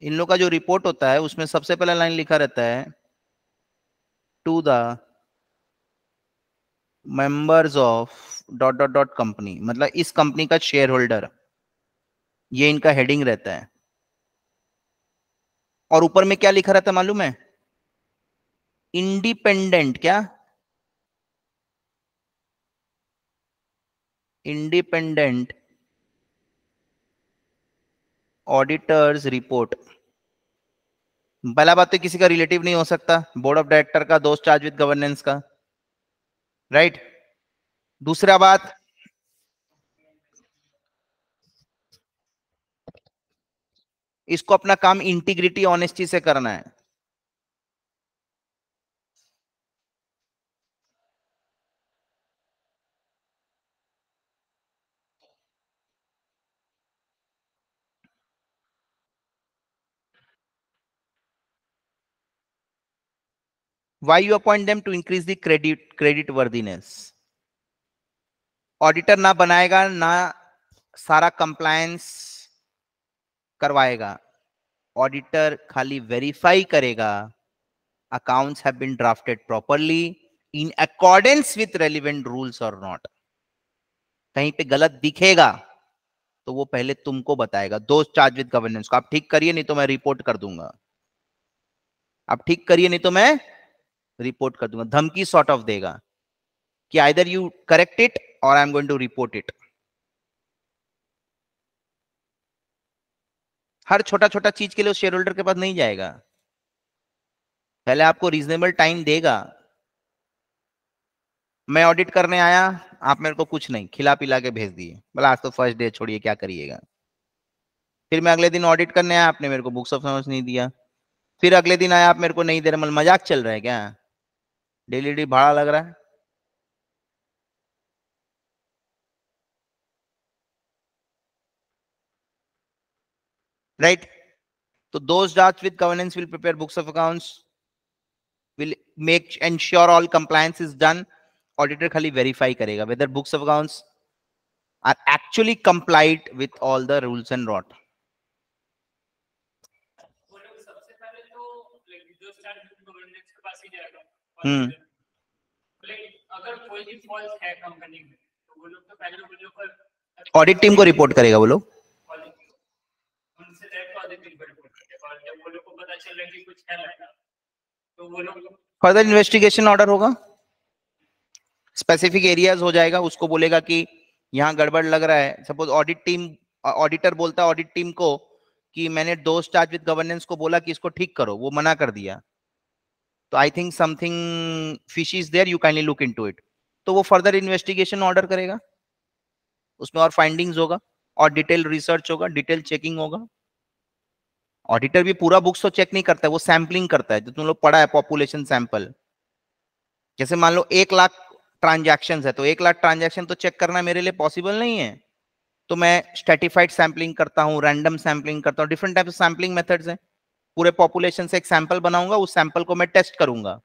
इन लोग का जो रिपोर्ट होता है उसमें सबसे पहला लाइन लिखा रहता है to the members of dot dot dot company मतलब इस कंपनी का शेयर होल्डर ये इनका हेडिंग रहता है और ऊपर में क्या लिखा रहता है मालूम है इंडिपेंडेंट क्या इंडिपेंडेंट ऑडिटर्स रिपोर्ट भला बात तो किसी का रिलेटिव नहीं हो सकता बोर्ड ऑफ डायरेक्टर का दोस्त चार्ज विद गवर्नेंस का राइट right? दूसरा बात इसको अपना काम इंटीग्रिटी ऑनेस्टी से करना है Why you appoint them to increase the credit credit worthiness? Auditor ना बनाएगा ना सारा कंप्लायंस करवाएगा ऑडिटर खाली वेरीफाई करेगा accounts have been drafted properly in accordance with relevant rules और नॉट कहीं पे गलत दिखेगा तो वो पहले तुमको बताएगा दो चार्ज विद गवर्नेंस को आप ठीक करिए नहीं तो मैं रिपोर्ट कर दूंगा आप ठीक करिए नहीं तो मैं रिपोर्ट कर दूंगा धमकी सॉर्ट ऑफ देगा कि आइदर यू करेक्ट इट और I am going to report it हर छोटा छोटा चीज के लिए शेयर होल्डर के पास नहीं जाएगा पहले आपको रीजनेबल टाइम देगा मैं ऑडिट करने आया आप मेरे को कुछ नहीं खिला पिला के भेज दिए बोला आज तो फर्स्ट डे छोड़िए क्या करिएगा फिर मैं अगले दिन ऑडिट करने आया आपने मेरे को बुक्स ऑफ अकाउंट्स नहीं दिया फिर अगले दिन आया आप मेरे को नहीं दे रहे मतलब मजाक चल रहा है क्या डेली डी भाड़ा लग रहा है राइट तो those charge with governance will prepare books of accounts will make ensure all compliance is done auditor खाली वेरीफाई करेगा whether books of accounts are actually complied with all the rules and not audit team hmm. तो तो को रिपोर्ट करेगा वो लोग फर्दर इन्वेस्टिगेशन ऑर्डर होगा स्पेसिफिक एरियाज हो जाएगा उसको बोलेगा कि यहाँ गड़बड़ लग रहा है सपोज ऑडिट टीम ऑडिटर बोलता है ऑडिट टीम को कि मैंने दो चार्ज विद गवर्नेंस को बोला कि इसको ठीक करो वो मना कर दिया तो I think something fish is there you can only look into it तो वो फर्दर इन्वेस्टिगेशन ऑर्डर करेगा उसमें और फाइंडिंग्स होगा और डिटेल रिसर्च होगा डिटेल चेकिंग होगा ऑडिटर भी पूरा बुक्स तो चेक नहीं करता है वो सैम्पलिंग करता है जो तुम लोग पढ़ा है पॉपुलेशन सैंपल जैसे मान लो एक लाख ट्रांजेक्शन है तो एक लाख ट्रांजेक्शन तो चेक करना मेरे लिए पॉसिबल नहीं है तो मैं स्टेटिफाइड सैम्पलिंग करता हूँ रैंडम सैम्पलिंग करता हूँ different type of sampling methods हैं पूरे पॉपुलेशन से एक सैंपल बनाऊंगा उस सैंपल को मैं टेस्ट करूंगा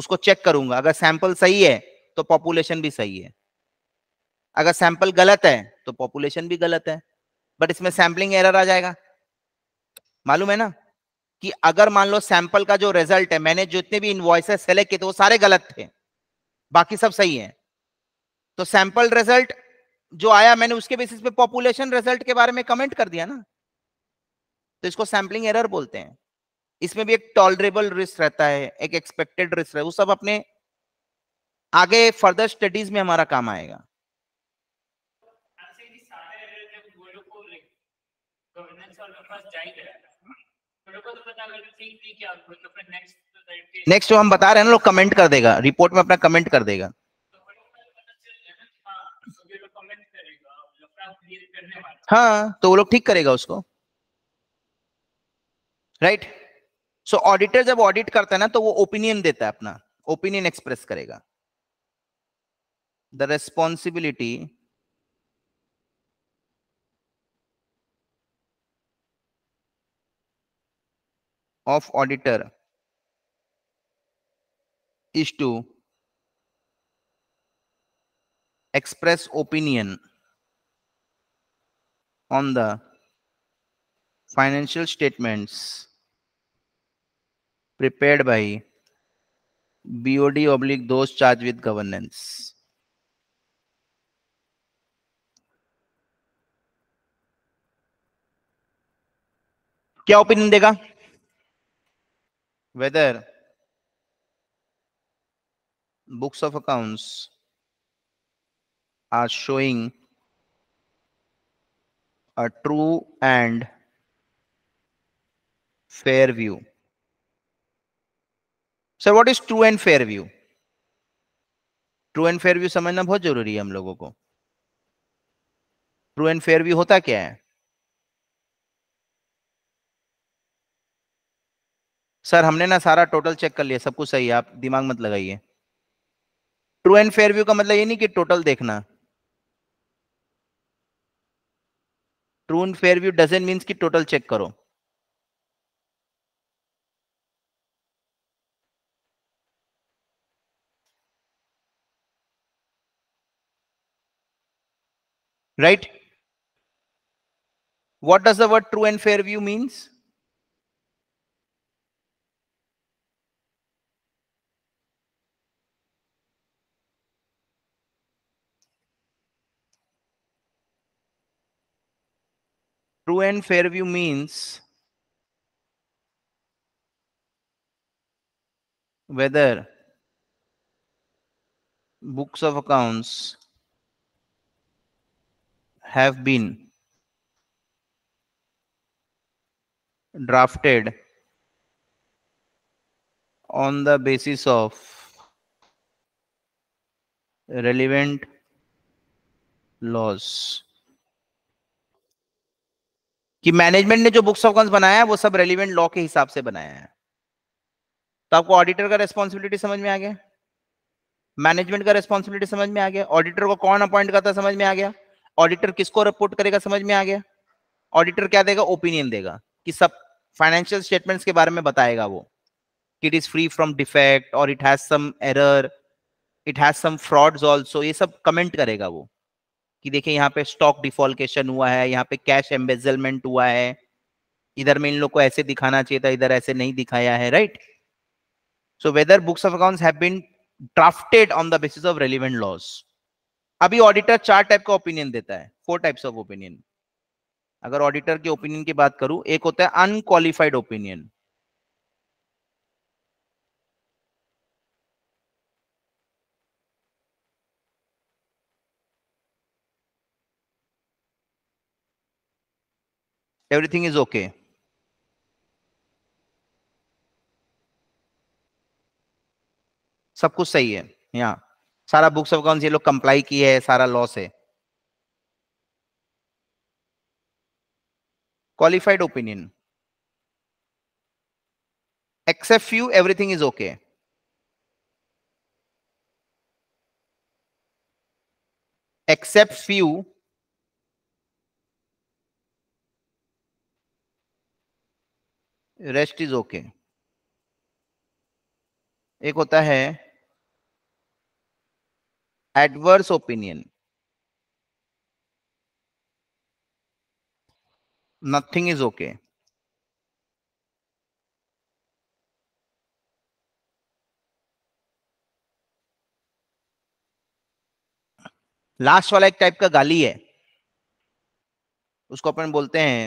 उसको चेक करूंगा अगर सैंपल सही है तो पॉपुलेशन भी सही है अगर सैंपल गलत है तो पॉपुलेशन भी गलत है बट इसमें सैंपलिंग एरर आ जाएगा मालूम है ना कि अगर मान लो सैंपल का जो रिजल्ट है मैंने जितने भी इन्वॉइसेस सेलेक्ट किए थे वो सारे गलत थे बाकी सब सही है तो सैंपल रिजल्ट जो आया मैंने उसके बेसिस पे पॉपुलेशन रिजल्ट के बारे में कमेंट कर दिया ना तो इसको सैम्पलिंग एरर बोलते हैं इसमें भी एक टॉलरेबल रिस्क रहता है एक एक्सपेक्टेड रिस्क है वो सब अपने आगे फर्दर स्टडीज में हमारा काम आएगा तो नेक्स्ट तो जो हम बता रहे हैं ना लोग कमेंट कर देगा रिपोर्ट में अपना कमेंट कर देगा तो हाँ तो वो लोग ठीक करेगा उसको राइट सो ऑडिटर जब ऑडिट करता है ना तो वो ओपिनियन देता है अपना ओपिनियन एक्सप्रेस करेगा the responsibility of auditor is to express opinion on the financial statements prepared by BOD oblique those charged with governance. क्या ओपिनियन देगा whether books of accounts are showing a true and fair view. Sir what is true and fair view true and fair view समझना बहुत जरूरी है हम लोगों को ट्रू एंड फेयर व्यू होता क्या है सर हमने ना सारा टोटल चेक कर लिया सब कुछ सही है आप दिमाग मत लगाइए ट्रू एंड फेयर व्यू का मतलब ये नहीं कि टोटल देखना true and fair view doesn't means कि टोटल चेक करो Right? What does the word true and fair view means? True and fair view means whether books of accounts have been drafted on the basis of relevant laws कि मैनेजमेंट ने जो बुक्स ऑफ अकाउंट्स बनाया है वो सब रेलिवेंट लॉ के हिसाब से बनाया है तो आपको ऑडिटर का रेस्पॉन्सिबिलिटी समझ में आ गया मैनेजमेंट का रेस्पॉन्सिबिलिटी समझ में आ गया ऑडिटर को कौन अपॉइंट करता समझ में आ गया ऑडिटर किसको रिपोर्ट करेगा समझ में आ गया ऑडिटर क्या देगा ओपिनियन देगा कि सब फाइनेंशियल स्टेटमेंट्स के बारे में बताएगा वो कि it is free from defect और it has some error it has some frauds also ये सब कमेंट करेगा वो कि देखिए यहाँ पे स्टॉक डिफॉल्केशन हुआ है यहाँ पे कैश एम्बेजलमेंट हुआ है इधर में इन लोग को ऐसे दिखाना चाहिए था इधर ऐसे नहीं दिखाया है right so whether books of accounts have been drafted on the basis of relevant laws अभी ऑडिटर चार टाइप का ओपिनियन देता है फोर टाइप्स ऑफ ओपिनियन अगर ऑडिटर के ओपिनियन की बात करूं एक होता है unqualified opinion everything is okay सब कुछ सही है यहाँ सारा बुक्स ऑफ अकाउंट ये लोग कंप्लाई किए है सारा लॉस है qualified opinion except few everything is okay except few rest is okay एक होता है adverse opinion nothing is okay last वाला एक टाइप का गाली है उसको अपन बोलते हैं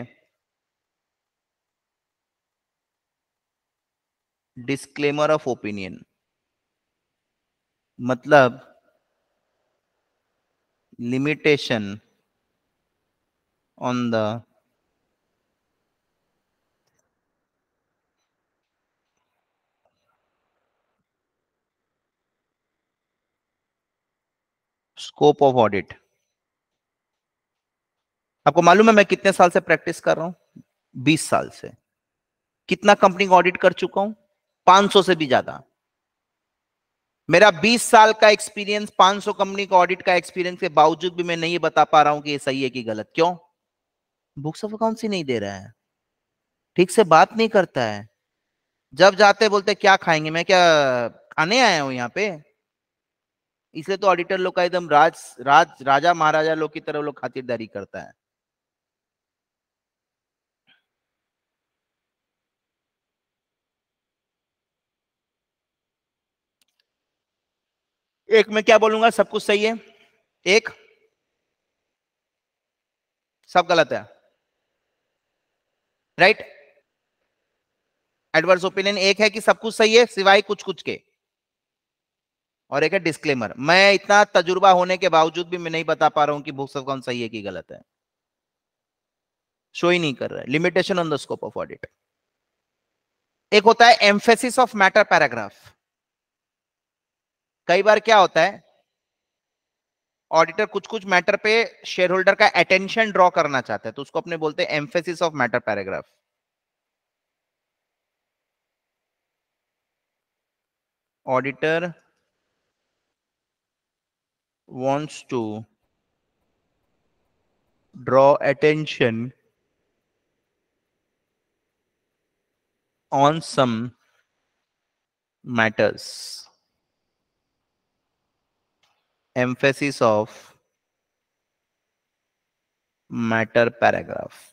डिस्क्लेमर ऑफ ओपिनियन मतलब limitation on the scope of audit आपको मालूम है मैं कितने साल से प्रैक्टिस कर रहा हूं 20 साल से कितना कंपनी का ऑडिट कर चुका हूं 500 से भी ज्यादा मेरा 20 साल का एक्सपीरियंस 500 कंपनी का ऑडिट का एक्सपीरियंस के बावजूद भी मैं नहीं बता पा रहा हूं कि ये सही है कि गलत क्यों बुक्स ऑफ अकाउंट ही नहीं दे रहा है ठीक से बात नहीं करता है जब जाते बोलते क्या खाएंगे मैं क्या खाने आया हूँ यहाँ पे इसलिए तो ऑडिटर लोग का एकदम राज राज राजा महाराजा लोग की तरह लोग खातिरदारी करता है एक में क्या बोलूंगा सब कुछ सही है एक सब गलत है राइट एडवर्स ओपिनियन एक है कि सब कुछ सही है सिवाय कुछ कुछ के और एक है डिस्क्लेमर मैं इतना तजुर्बा होने के बावजूद भी मैं नहीं बता पा रहा हूं कि बुक्स सब कौन सही है कि गलत है शो ही नहीं कर रहा है limitation on the scope of audit एक होता है एम्फेसिस ऑफ मैटर पैराग्राफ कई बार क्या होता है ऑडिटर कुछ कुछ मैटर पे शेयर होल्डर का अटेंशन ड्रॉ करना चाहता है तो उसको अपने बोलते हैं emphasis of matter paragraph auditor wants to draw attention on some matters emphasis of matter paragraph.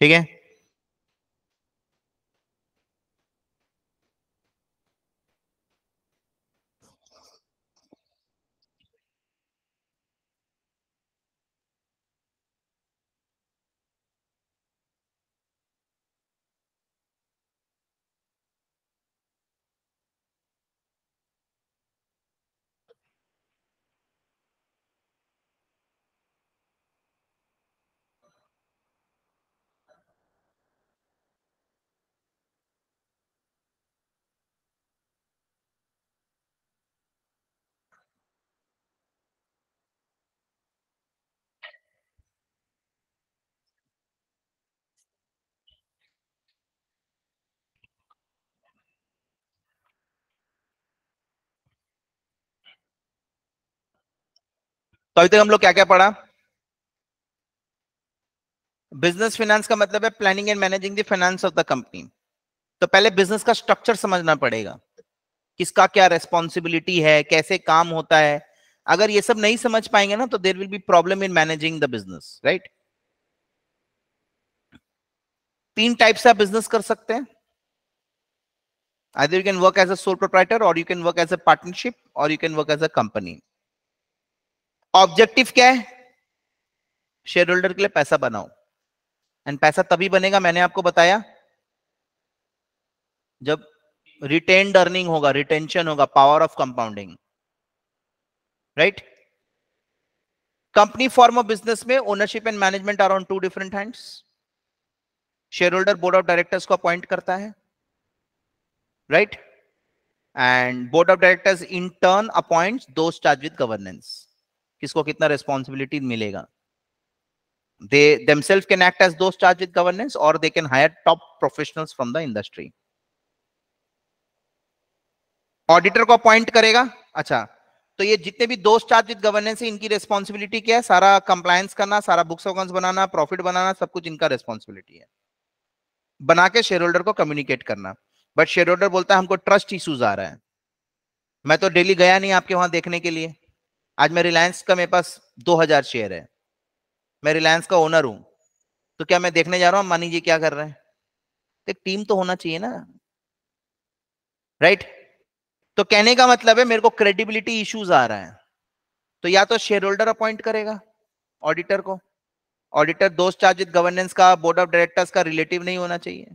ठीक है तो अभी तक हम लोग क्या क्या पढ़ा बिजनेस फाइनेंस का मतलब है planning and managing the finance of the company तो पहले बिजनेस का स्ट्रक्चर समझना पड़ेगा किसका क्या रेस्पॉन्सिबिलिटी है कैसे काम होता है अगर ये सब नहीं समझ पाएंगे ना तो there will be problem in managing the business right तीन टाइप से आप बिजनेस कर सकते हैं I you can work as a sole proprietor और you can work as a partnership और you can work as a company objective क्या है शेयर होल्डर के लिए पैसा बनाओ एंड पैसा तभी बनेगा मैंने आपको बताया जब रिटेन्ड अर्निंग होगा रिटेंशन होगा power of compounding right company form of business में ownership and management are on two different hands shareholder board of directors को अपॉइंट करता है right and board of directors in turn appoints those charge with governance किसको कितना रिस्पॉन्सिबिलिटी मिलेगा they themselves can act as those charge with governance और they can hire top professionals from the industry auditor को अपॉइंट करेगा अच्छा तो ये जितने भी दोस्त चार्ज विद गवर्नेंस है इनकी रिस्पॉन्सिबिलिटी क्या है सारा कंप्लायंस करना सारा बुक्स अकाउंट बनाना प्रॉफिट बनाना सब कुछ इनका रिस्पॉन्सिबिलिटी है बना के शेयर होल्डर को कम्युनिकेट करना बट शेयर होल्डर बोलता है हमको ट्रस्ट इशूज आ रहा है मैं तो डेली गया नहीं आपके वहां देखने के लिए आज मैं रिलायंस का मेरे पास 2000 शेयर है मैं रिलायंस का ओनर हूं तो क्या मैं देखने जा रहा हूं मानी जी क्या कर रहे हैं तो एक टीम तो होना चाहिए ना राइट तो कहने का मतलब है मेरे को क्रेडिबिलिटी इश्यूज आ रहा है तो या तो शेयर होल्डर अपॉइंट करेगा ऑडिटर को ऑडिटर दोस्त चार्जित गवर्नेंस का बोर्ड ऑफ डायरेक्टर्स का रिलेटिव नहीं होना चाहिए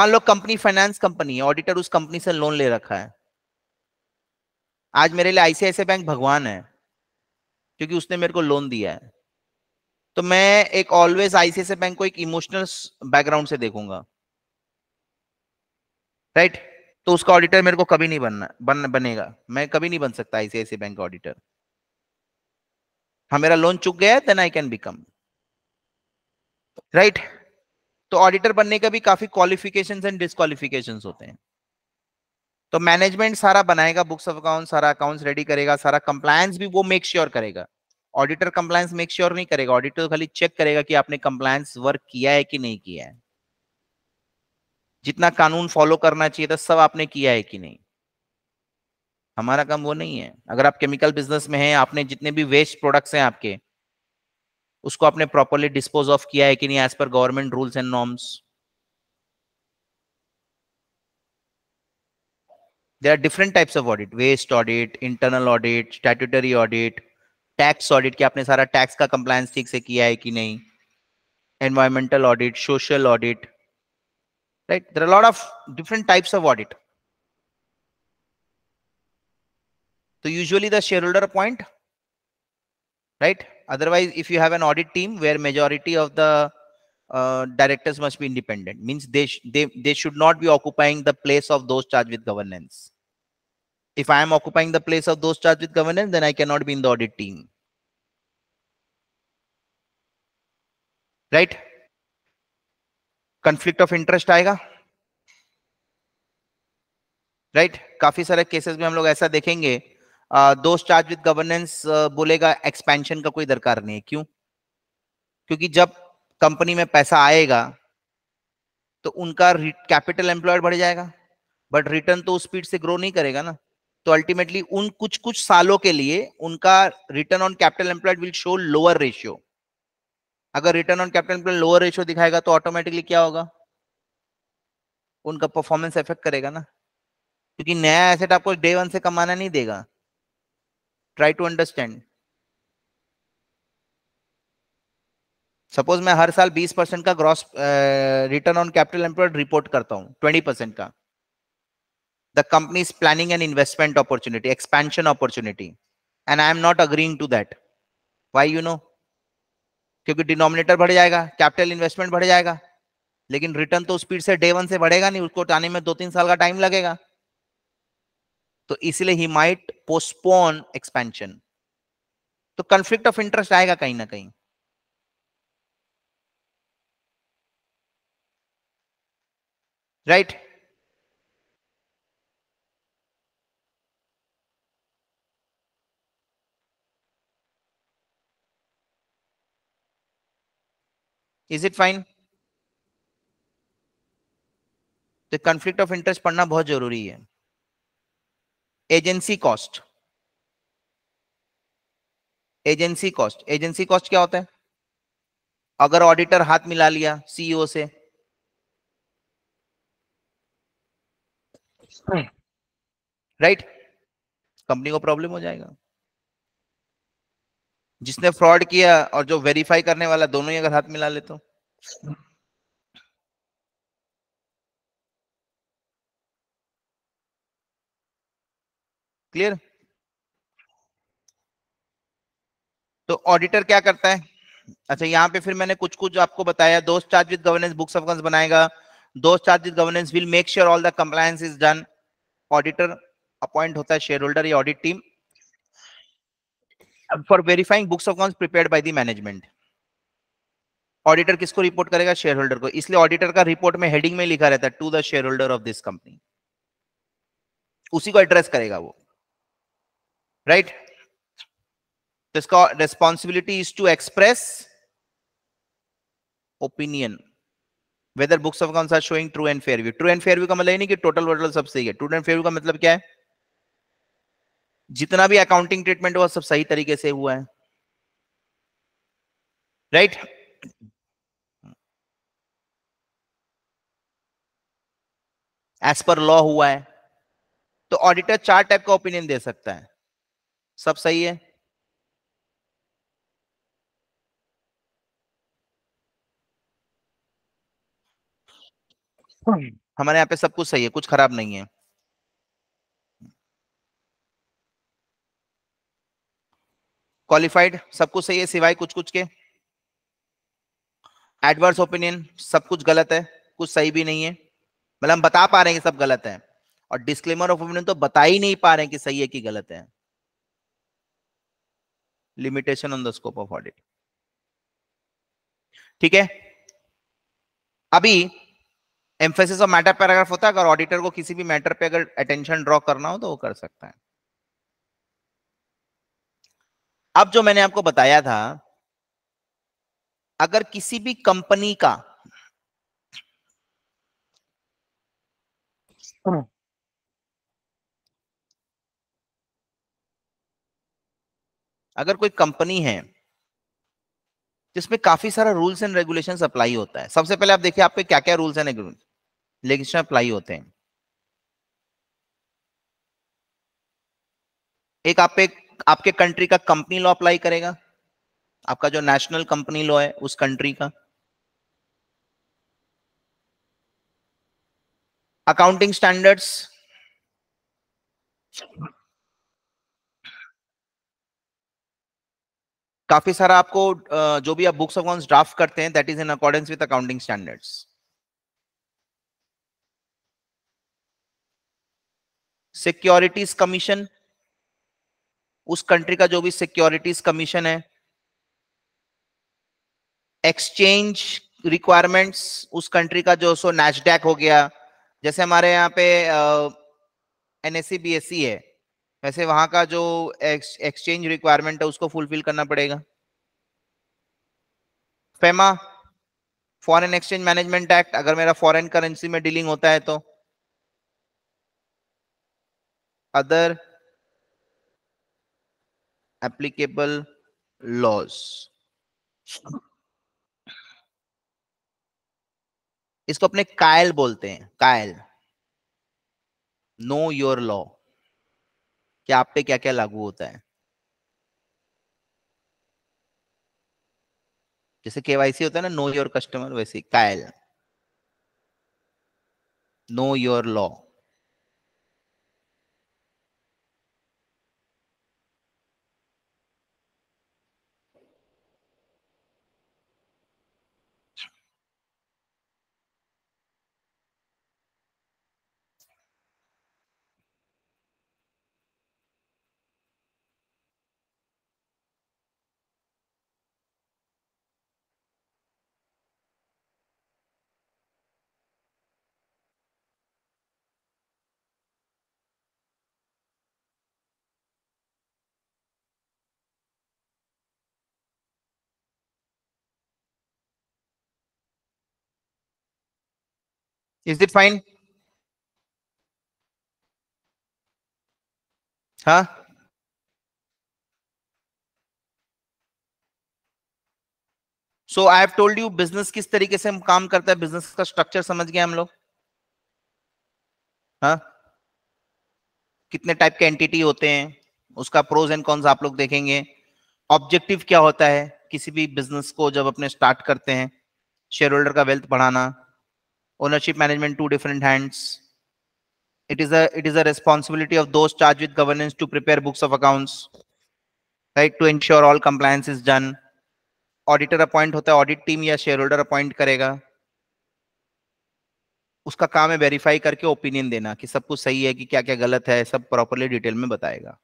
मान लो कंपनी फाइनेंस कंपनी है ऑडिटर उस कंपनी से लोन ले रखा है आज मेरे लिए आईसीआईसी बैंक भगवान है क्योंकि उसने मेरे को लोन दिया है तो मैं एक ऑलवेज आईसीआईसी बैंक को एक इमोशनल बैकग्राउंड से देखूंगा राइट right? तो उसका ऑडिटर मेरे को कभी नहीं बनना बन बनेगा मैं कभी नहीं बन सकता आईसीआईसी बैंक का ऑडिटर हाँ मेरा लोन चुक गया then I can become right तो ऑडिटर बनने का भी काफी क्वालिफिकेशंस एंड डिस्कालिफिकेशन होते हैं तो मैनेजमेंट सारा बनाएगा बुक्स ऑफ अकाउंट सारा अकाउंट्स रेडी करेगा सारा कंप्लायंस भी वो मेक श्योर sure करेगा ऑडिटर कंप्लायंस मेक श्योर नहीं करेगा ऑडिटर तो खाली चेक करेगा कि आपने कंप्लायंस वर्क किया है कि नहीं किया है जितना कानून फॉलो करना चाहिए था सब आपने किया है कि नहीं हमारा काम वो नहीं है अगर आप केमिकल बिजनेस में हैं आपने जितने भी वेस्ट प्रोडक्ट्स हैं आपके उसको आपने प्रॉपरली डिस्पोज ऑफ किया है कि नहीं एज पर government rules and norms there are different types of audit waste audit internal audit statutory audit tax audit कि आपने सारा tax compliance ठीक से किया environmental audit social audit right there are a lot of different types of audit so usually the shareholder appoint right otherwise if you have an audit team where majority of the uh, directors must be independent means they they they should not be occupying the place of those charged with governance If I am occupying the place of those charged with governance, then I cannot be in the audit team. Right? Conflict of interest आएगा राइट right? काफी सारे केसेस में हम लोग ऐसा देखेंगे दो चार्ज विद गवर्नेंस बोलेगा एक्सपेंशन का कोई दरकार नहीं है क्यों क्योंकि जब कंपनी में पैसा आएगा तो उनका कैपिटल एम्प्लॉयड बढ़ जाएगा बट रिटर्न तो उस स्पीड से ग्रो नहीं करेगा ना तो अल्टीमेटली उन कुछ कुछ सालों के लिए उनका return on capital employed will show lower ratio अगर return on capital employed lower ratio दिखाएगा तो ऑटोमेटिकली क्या होगा उनका परफॉर्मेंस इफेक्ट करेगा ना क्योंकि नया एसेट आपको डे वन से कमाना नहीं देगा ट्राई टू अंडरस्टैंड सपोज मैं हर साल 20 परसेंट का gross return on capital employed report करता हूँ 20 परसेंट का the company is planning an investment opportunity expansion opportunity and i am not agreeing to that why you know क्योंकि डिनोमिनेटर बढ़ जाएगा कैपिटल इन्वेस्टमेंट बढ़ जाएगा लेकिन रिटर्न तो स्पीड से डे वन से बढ़ेगा नहीं उसको आने में दो तीन साल का टाइम लगेगा तो इसलिए ही माइट पोस्टपोन एक्सपेंशन तो कंफ्लिक्ट ऑफ इंटरेस्ट आएगा कहीं ना कहीं right right? Is it fine तो कंफ्लिक्ट ऑफ इंटरेस्ट पढ़ना बहुत जरूरी है agency cost agency cost agency cost क्या होता है अगर ऑडिटर हाथ मिला लिया सीईओ e से राइट hmm. कंपनी को प्रॉब्लम हो जाएगा जिसने फ्रॉड किया और जो वेरीफाई करने वाला दोनों ही अगर हाथ मिला ले तो क्लियर तो ऑडिटर क्या करता है अच्छा यहाँ पे फिर मैंने कुछ कुछ आपको बताया दोस्त charge with governance books of बनाएगा दोस्त charge with governance will make sure all the compliance is done auditor appoint होता है शेयर होल्डर या audit team for verifying books of account prepare by the management auditor किसको रिपोर्ट करेगा शेयर होल्डर को इसलिए ऑडिटर का रिपोर्ट में हेडिंग में लिखा रहता है to the shareholder of this company उसी को एड्रेस करेगा वो राइट right? तो इसका responsibility is to express opinion whether books of account are showing true and fair view true and fair view का मतलब नहीं कि टोटल वोटल सब सही है ट्रू एंड फेयर व्यू का मतलब क्या है जितना भी अकाउंटिंग ट्रीटमेंट हुआ सब सही तरीके से हुआ है राइट एज पर लॉ हुआ है तो ऑडिटर चार टाइप का ओपिनियन दे सकता है सब सही है hmm. हमारे यहाँ पे सब कुछ सही है कुछ खराब नहीं है क्वालिफाइड सब कुछ सही है सिवाय कुछ कुछ के एडवर्स ओपिनियन सब कुछ गलत है कुछ सही भी नहीं है मतलब हम बता पा रहे हैं कि सब गलत है और डिस्क्लेमर ऑफ ओपिनियन तो बता ही नहीं पा रहे हैं कि सही है कि गलत है limitation on the scope of audit ठीक है अभी एम्फेसिस ऑफ मैटर पैराग्राफ होता है अगर ऑडिटर को किसी भी मैटर पे अगर अटेंशन ड्रॉ करना हो तो वो कर सकता है अब जो मैंने आपको बताया था अगर किसी भी कंपनी का हम्म। अगर कोई कंपनी है जिसमें काफी सारा रूल्स एंड रेगुलेशन अप्लाई होता है सबसे पहले आप देखिए आपके क्या क्या रूल्स एंड रेगुलेशन अप्लाई होते हैं एक आप पे एक आपके कंट्री का कंपनी लॉ अप्लाई करेगा आपका जो नेशनल कंपनी लॉ है उस कंट्री का अकाउंटिंग स्टैंडर्ड्स काफी सारा आपको जो भी आप बुक्स ऑफ अकाउंट्स ड्राफ्ट करते हैं that is in accordance with accounting standards securities commission उस कंट्री का जो भी सिक्योरिटीज कमीशन है एक्सचेंज रिक्वायरमेंट्स उस कंट्री का जो सो नैचडैक हो गया जैसे हमारे यहाँ पे एन एस सी है वैसे वहां का जो एक्सचेंज रिक्वायरमेंट है उसको फुलफिल करना पड़ेगा FEMA foreign exchange management act अगर मेरा फॉरेन करेंसी में डीलिंग होता है तो अदर applicable laws इसको अपने कायल बोलते हैं कायल नो योर लॉ कि आप पे क्या क्या लागू होता है जैसे केवाईसी होता है ना नो योर कस्टमर वैसे कायल know your law is it fine huh so I have told you business किस तरीके से हम काम करता है बिजनेस का स्ट्रक्चर समझ गए हम लोग हाँ कितने टाइप के एंटिटी होते हैं उसका प्रोज एंड कॉन्स आप लोग देखेंगे ऑब्जेक्टिव क्या होता है किसी भी बिजनेस को जब अपने स्टार्ट करते हैं शेयर होल्डर का वेल्थ बढ़ाना ownership management two different hands it is a it is a responsibility of those charged with governance to prepare books of accounts right to ensure all compliance is done auditor appoint होता है ऑडिट टीम या शेयर होल्डर अपॉइंट करेगा उसका काम है वेरीफाई करके ओपिनियन देना कि सब कुछ सही है कि क्या क्या गलत है सब प्रॉपरली डिटेल में बताएगा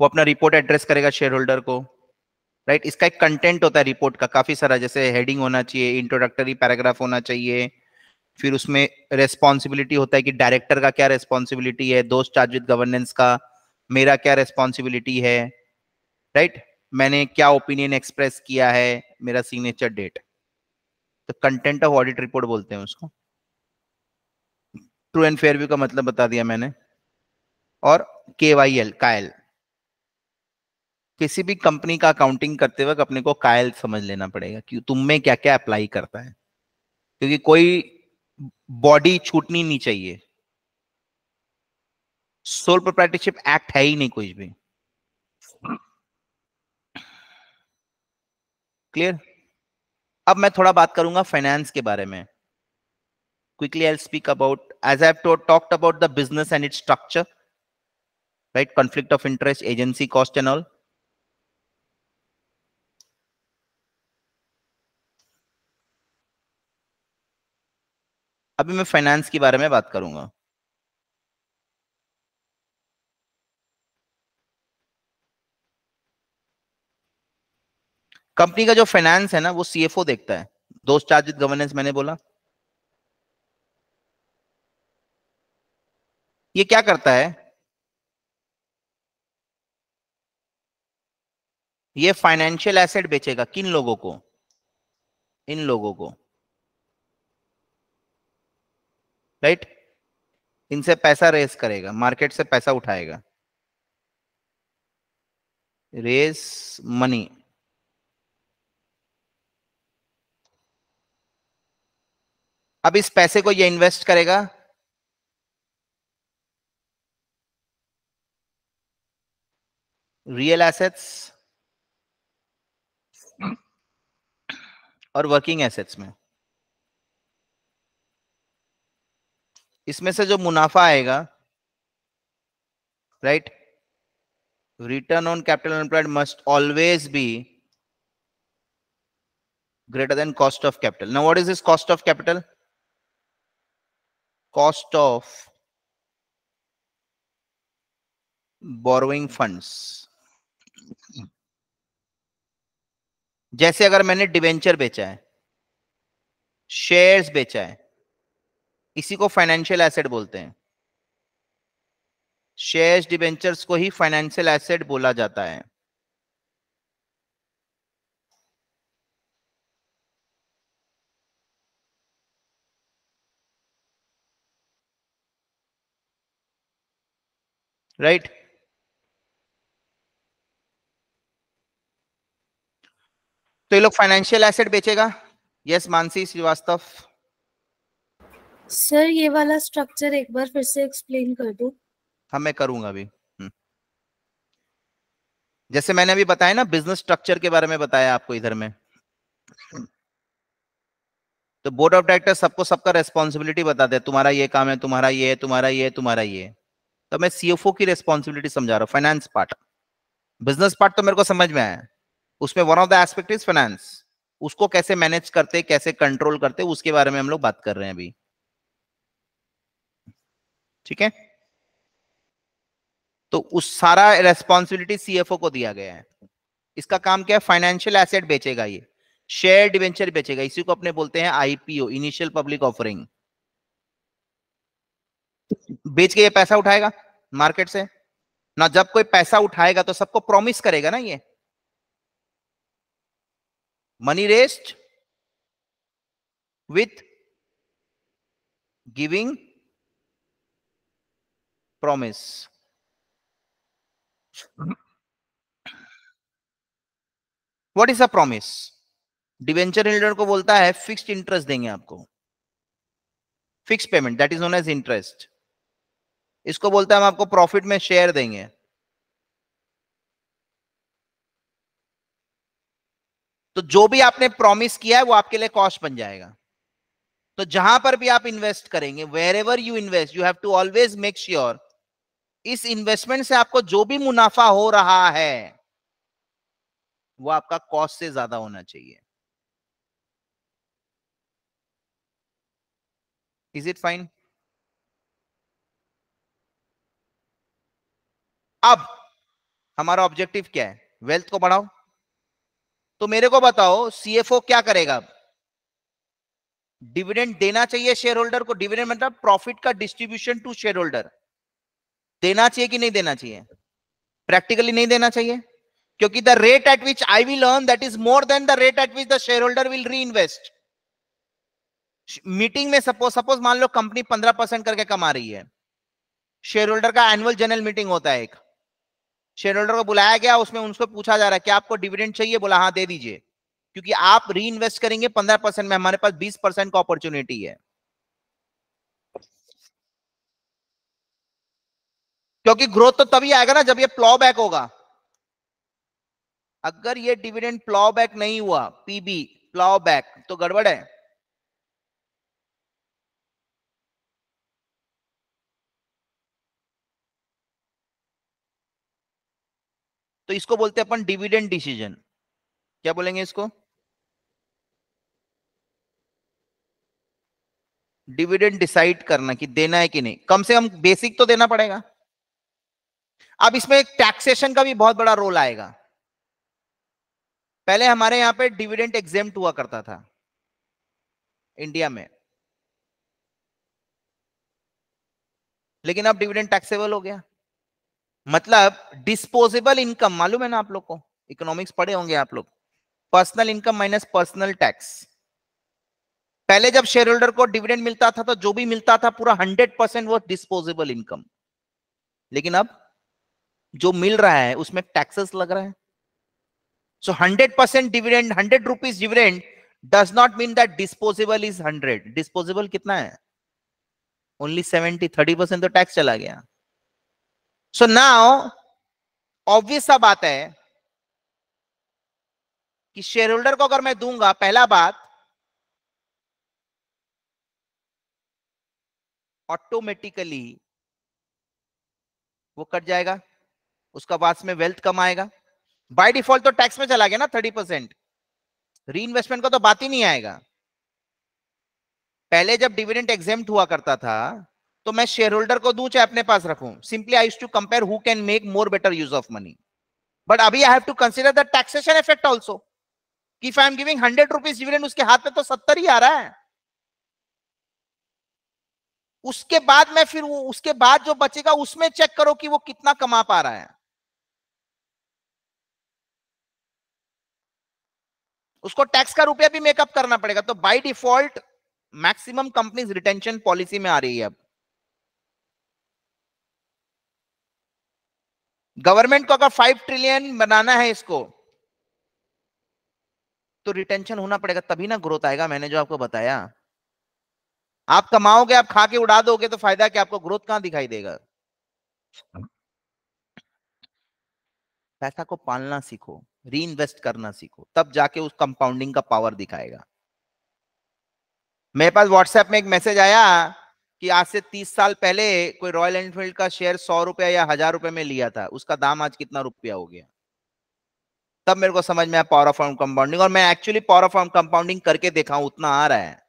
वो अपना रिपोर्ट एड्रेस करेगा शेयर होल्डर को राइट right? इसका एक कंटेंट होता है रिपोर्ट का काफी सारा जैसे हेडिंग होना चाहिए इंट्रोडक्टरी पैराग्राफ होना चाहिए फिर उसमें रेस्पॉन्सिबिलिटी होता है कि डायरेक्टर का क्या रेस्पॉन्सिबिलिटी है दोस्त चार्ज विद गवर्नेंस का मेरा क्या रेस्पॉन्सिबिलिटी है राइट right? मैंने क्या ओपिनियन एक्सप्रेस किया है मेरा सिग्नेचर डेट तो कंटेंट ऑफ ऑडिट रिपोर्ट बोलते हैं उसको ट्रू एंड फेयर व्यू का मतलब बता दिया मैंने और के वाई एल कायल किसी भी कंपनी का अकाउंटिंग करते वक्त अपने को कायल समझ लेना पड़ेगा कि तुम में क्या क्या अप्लाई करता है क्योंकि कोई बॉडी छूटनी नहीं चाहिए सोल प्रोप्राइटरशिप एक्ट है ही नहीं कुछ भी क्लियर अब मैं थोड़ा बात करूंगा फाइनेंस के बारे में quickly I speak about as i've talked about the business and it structure right conflict of interest agency cost and all अभी मैं फाइनेंस के बारे में बात करूंगा कंपनी का जो फाइनेंस है ना वो सीएफओ देखता है दो चार्ज विद गवर्नेंस मैंने बोला ये क्या करता है ये फाइनेंशियल एसेट बेचेगा किन लोगों को इन लोगों को राइट इनसे पैसा रेस करेगा मार्केट से पैसा उठाएगा रेस मनी अब इस पैसे को ये इन्वेस्ट करेगा रियल एसेट्स और वर्किंग एसेट्स में इसमें से जो मुनाफा आएगा right return on capital employed must always be greater than cost of capital now what is this cost of capital cost of borrowing funds जैसे अगर मैंने डिवेंचर बेचा है शेयर्स बेचा है इसी को फाइनेंशियल एसेट बोलते हैं शेयर्स डिवेंचर्स को ही फाइनेंशियल एसेट बोला जाता है राइट right? तो ये लोग फाइनेंशियल एसेट बेचेगा यस मानसी श्रीवास्तव सर ये वाला स्ट्रक्चर एक बार फिर से एक्सप्लेन कर दो हाँ मैं करूंगा अभी हम्म। जैसे मैंने अभी बताया ना बिजनेस स्ट्रक्चर के बारे में बताया आपको इधर में तो बोर्ड ऑफ डायरेक्टर सबको सबका रेस्पॉन्सिबिलिटी बताते दे तुम्हारा ये काम है तुम्हारा ये है तुम्हारा ये है तुम्हारा ये तो मैं सीएफओ की रेस्पॉन्सिबिलिटी समझा रहा हूँ फाइनेंस पार्ट बिजनेस पार्ट तो मेरे को समझ में आया उसमें one of the aspect is finance उसको कैसे मैनेज करते कैसे कंट्रोल करते उसके बारे में हम लोग बात कर रहे हैं अभी ठीक है तो उस सारा रेस्पॉन्सिबिलिटी सीएफओ को दिया गया है इसका काम क्या है फाइनेंशियल एसेट बेचेगा ये शेयर डिवेंचर बेचेगा इसी को अपने बोलते हैं आईपीओ इनिशियल पब्लिक ऑफरिंग बेच के ये पैसा उठाएगा मार्केट से ना जब कोई पैसा उठाएगा तो सबको प्रॉमिस करेगा ना ये money rest with giving promise. What is a promise debenture holder को बोलता है फिक्स्ड इंटरेस्ट देंगे आपको fix payment that is known as interest इसको बोलता है हम आपको प्रॉफिट में शेयर देंगे तो जो भी आपने प्रॉमिस किया है वो आपके लिए कॉस्ट बन जाएगा तो जहां पर भी आप इन्वेस्ट करेंगे wherever you invest you have to always make sure इस इन्वेस्टमेंट से आपको जो भी मुनाफा हो रहा है वो आपका कॉस्ट से ज्यादा होना चाहिए इज इट फाइन अब हमारा ऑब्जेक्टिव क्या है वेल्थ को बढ़ाओ तो मेरे को बताओ सीएफओ क्या करेगा अब डिविडेंड देना चाहिए शेयर होल्डर को डिविडेंड मतलब प्रॉफिट का डिस्ट्रीब्यूशन टू शेयर होल्डर देना चाहिए कि नहीं देना चाहिए प्रैक्टिकली नहीं देना चाहिए क्योंकि the rate at which I will earn that is more than the rate at which the shareholder will reinvest meeting में सपोज सपोज मान लो कंपनी पंद्रह परसेंट करके कमा रही है शेयर होल्डर का एनुअल जनरल मीटिंग होता है एक शेयर होल्डर को बुलाया गया उसमें उनको पूछा जा रहा है कि आपको डिविडेंड चाहिए बोला हाँ दे दीजिए क्योंकि आप री इन्वेस्ट करेंगे पंद्रह परसेंट में हमारे पास बीस परसेंट का अपॉर्चुनिटी है क्योंकि ग्रोथ तो तभी आएगा ना जब ये प्लॉ बैक होगा अगर ये डिविडेंड प्लॉ बैक नहीं हुआ पीबी प्लॉ बैक तो गड़बड़ है तो इसको बोलते हैं अपन डिविडेंड डिसीजन क्या बोलेंगे इसको डिविडेंड डिसाइड करना कि देना है कि नहीं कम से कम बेसिक तो देना पड़ेगा अब इसमें टैक्सेशन का भी बहुत बड़ा रोल आएगा पहले हमारे यहां पे डिविडेंट एग्जेम हुआ करता था इंडिया में लेकिन अब डिविडेंट टैक्सेबल हो गया मतलब डिस्पोजेबल इनकम मालूम है ना आप लोग को इकोनॉमिक्स पढ़े होंगे आप लोग personal income minus personal tax पहले जब शेयर होल्डर को डिविडेंड मिलता था तो जो भी मिलता था पूरा हंड्रेड परसेंट वो डिस्पोजेबल इनकम लेकिन अब जो मिल रहा है उसमें टैक्सेस लग रहा है so hundred percent dividend hundred rupees dividend does not mean that disposable is hundred disposable कितना है ओनली सेवेंटी थर्टी परसेंट तो टैक्स चला गया सो नाउ ऑब्वियस सा बात है कि शेयर होल्डर को अगर मैं दूंगा पहला बात ऑटोमेटिकली वो कट जाएगा उसका पास में वेल्थ कम आएगा बाय डिफॉल्ट तो टैक्स में चला गया ना थर्टी परसेंट री इन्वेस्टमेंट का तो बात ही नहीं आएगा पहले जब डिविडेंट एग्जेम्प्ट हुआ करता था तो मैं शेयर होल्डर को दू चाहे अपने पास रखू simply I to compare who can make more better use of money but अभी I have to consider the taxation effect also if I am giving hundred rupees dividend उसके हाथ में तो सत्तर ही आ रहा है उसके बाद मैं फिर उसके बाद जो बचेगा उसमें चेक करो कि वो कितना कमा पा रहा है उसको टैक्स का रुपया भी मेकअप करना पड़ेगा तो by default maximum companies retention policy में आ रही है अब गवर्नमेंट को अगर फाइव ट्रिलियन बनाना है इसको तो रिटेंशन होना पड़ेगा तभी ना ग्रोथ आएगा मैंने जो आपको बताया आप कमाओगे आप खा के उड़ा दोगे तो फायदा क्या आपको ग्रोथ कहां दिखाई देगा पैसा को पालना सीखो री इन्वेस्ट करना सीखो तब जाके उस कंपाउंडिंग का पावर दिखाएगा मेरे पास व्हाट्सएप में एक मैसेज आया कि आज से तीस साल पहले कोई रॉयल एनफील्ड का शेयर सौ रुपया या हजार रुपए में लिया था उसका दाम आज कितना रुपया हो गया तब मेरे को समझ में आया पावर ऑफ कंपाउंडिंग और मैं एक्चुअली पावर ऑफ कंपाउंडिंग करके देखा हूं उतना आ रहा है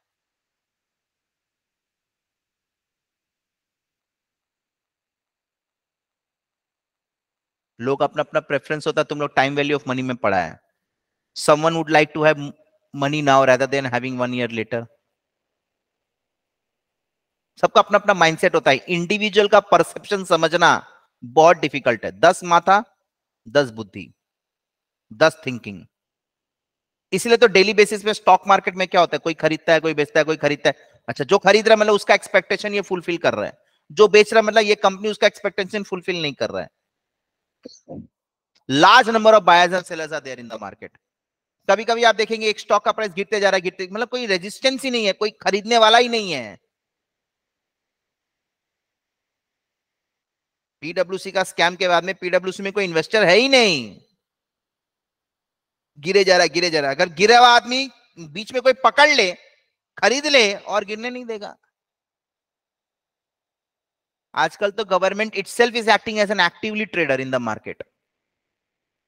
लोग अपना अपना प्रेफरेंस होता है तुम लोग टाइम वैल्यू ऑफ मनी में पढ़ा है someone would like to have money now rather than having one year later सबका अपना अपना माइंडसेट होता है इंडिविजुअल का परसेप्शन समझना बहुत डिफिकल्ट है दस माथा दस बुद्धि दस थिंकिंग इसलिए तो डेली बेसिस पे स्टॉक मार्केट में क्या होता है कोई खरीदता है कोई बेचता है कोई खरीदता है अच्छा जो खरीद रहा है मतलब उसका एक्सपेक्टेशन ये फुलफिल कर रहा है जो बेच रहा है मतलब ये कंपनी उसका एक्सपेक्टेशन फुलफिल नहीं कर रहा है large number of buyers and sellers are there in the market कभी कभी आप देखेंगे एक स्टॉक का प्राइस गिरते जा रहा है गिरते मतलब कोई रेजिस्टेंस ही नहीं है कोई खरीदने वाला ही नहीं है पीडब्ल्यूसी का स्कैम के बाद में पीडब्ल्यूसी में कोई इन्वेस्टर है ही नहीं गिरे जा रहा है गिरे जा रहा है अगर गिरा हुआ आदमी बीच में कोई पकड़ ले खरीद ले और गिरने नहीं देगा आजकल तो government it is acting as an actively trader in the market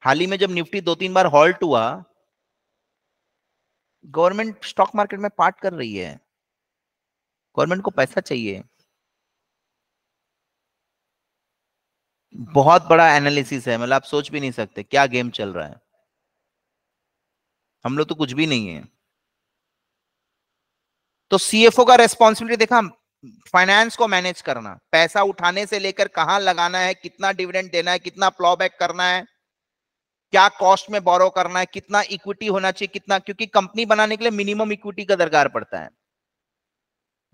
हाल ही में जब निफ्टी दो तीन बार हॉल्ट हुआ गवर्नमेंट स्टॉक मार्केट में पार्ट कर रही है गवर्नमेंट को पैसा चाहिए बहुत बड़ा एनालिसिस है मतलब आप सोच भी नहीं सकते क्या गेम चल रहा है हम लोग तो कुछ भी नहीं है तो सीएफओ का रेस्पॉन्सिबिलिटी देखा फाइनेंस को मैनेज करना पैसा उठाने से लेकर कहां लगाना है कितना डिविडेंड देना है कितना प्लॉ बैक करना है क्या कॉस्ट में बोरो करना है कितना इक्विटी होना चाहिए कितना क्योंकि कंपनी बनाने के लिए मिनिमम इक्विटी का दरकार पड़ता है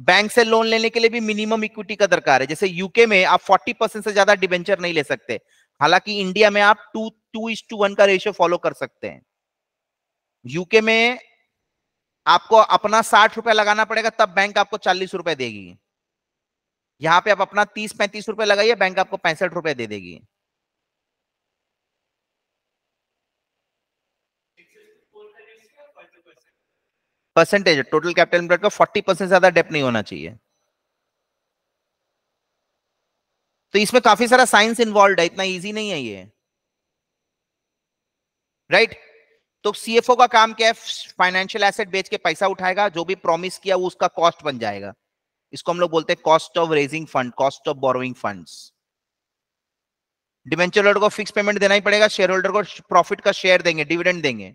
बैंक से लोन लेने के लिए भी मिनिमम इक्विटी का दरकार है जैसे यूके में आप 40 परसेंट से ज्यादा डिवेंचर नहीं ले सकते हालांकि इंडिया में आप two two is two one का रेशियो फॉलो कर सकते हैं यूके में आपको अपना साठ रुपए लगाना पड़ेगा तब बैंक आपको चालीस रुपए देगी यहां पे आप अपना तीस पैंतीस रुपए लगाइए बैंक आपको पैंसठ रुपए दे देगी परसेंटेज टोटल कैपिटल एम्प्लॉयड का फोर्टी परसेंट ज्यादा डेप नहीं होना चाहिए तो इसमें काफी सारा साइंस इन्वॉल्व है इतना इजी नहीं है ये राइट right? तो सीएफओ का काम क्या है फाइनेंशियल एसेट बेच के पैसा उठाएगा जो भी प्रॉमिस किया वो उसका कॉस्ट बन जाएगा इसको हम लोग बोलते हैं cost of raising fund cost of borrowing fund debenture holder को फिक्स पेमेंट देना ही पड़ेगा शेयर होल्डर को प्रॉफिट का शेयर देंगे डिविडेंड देंगे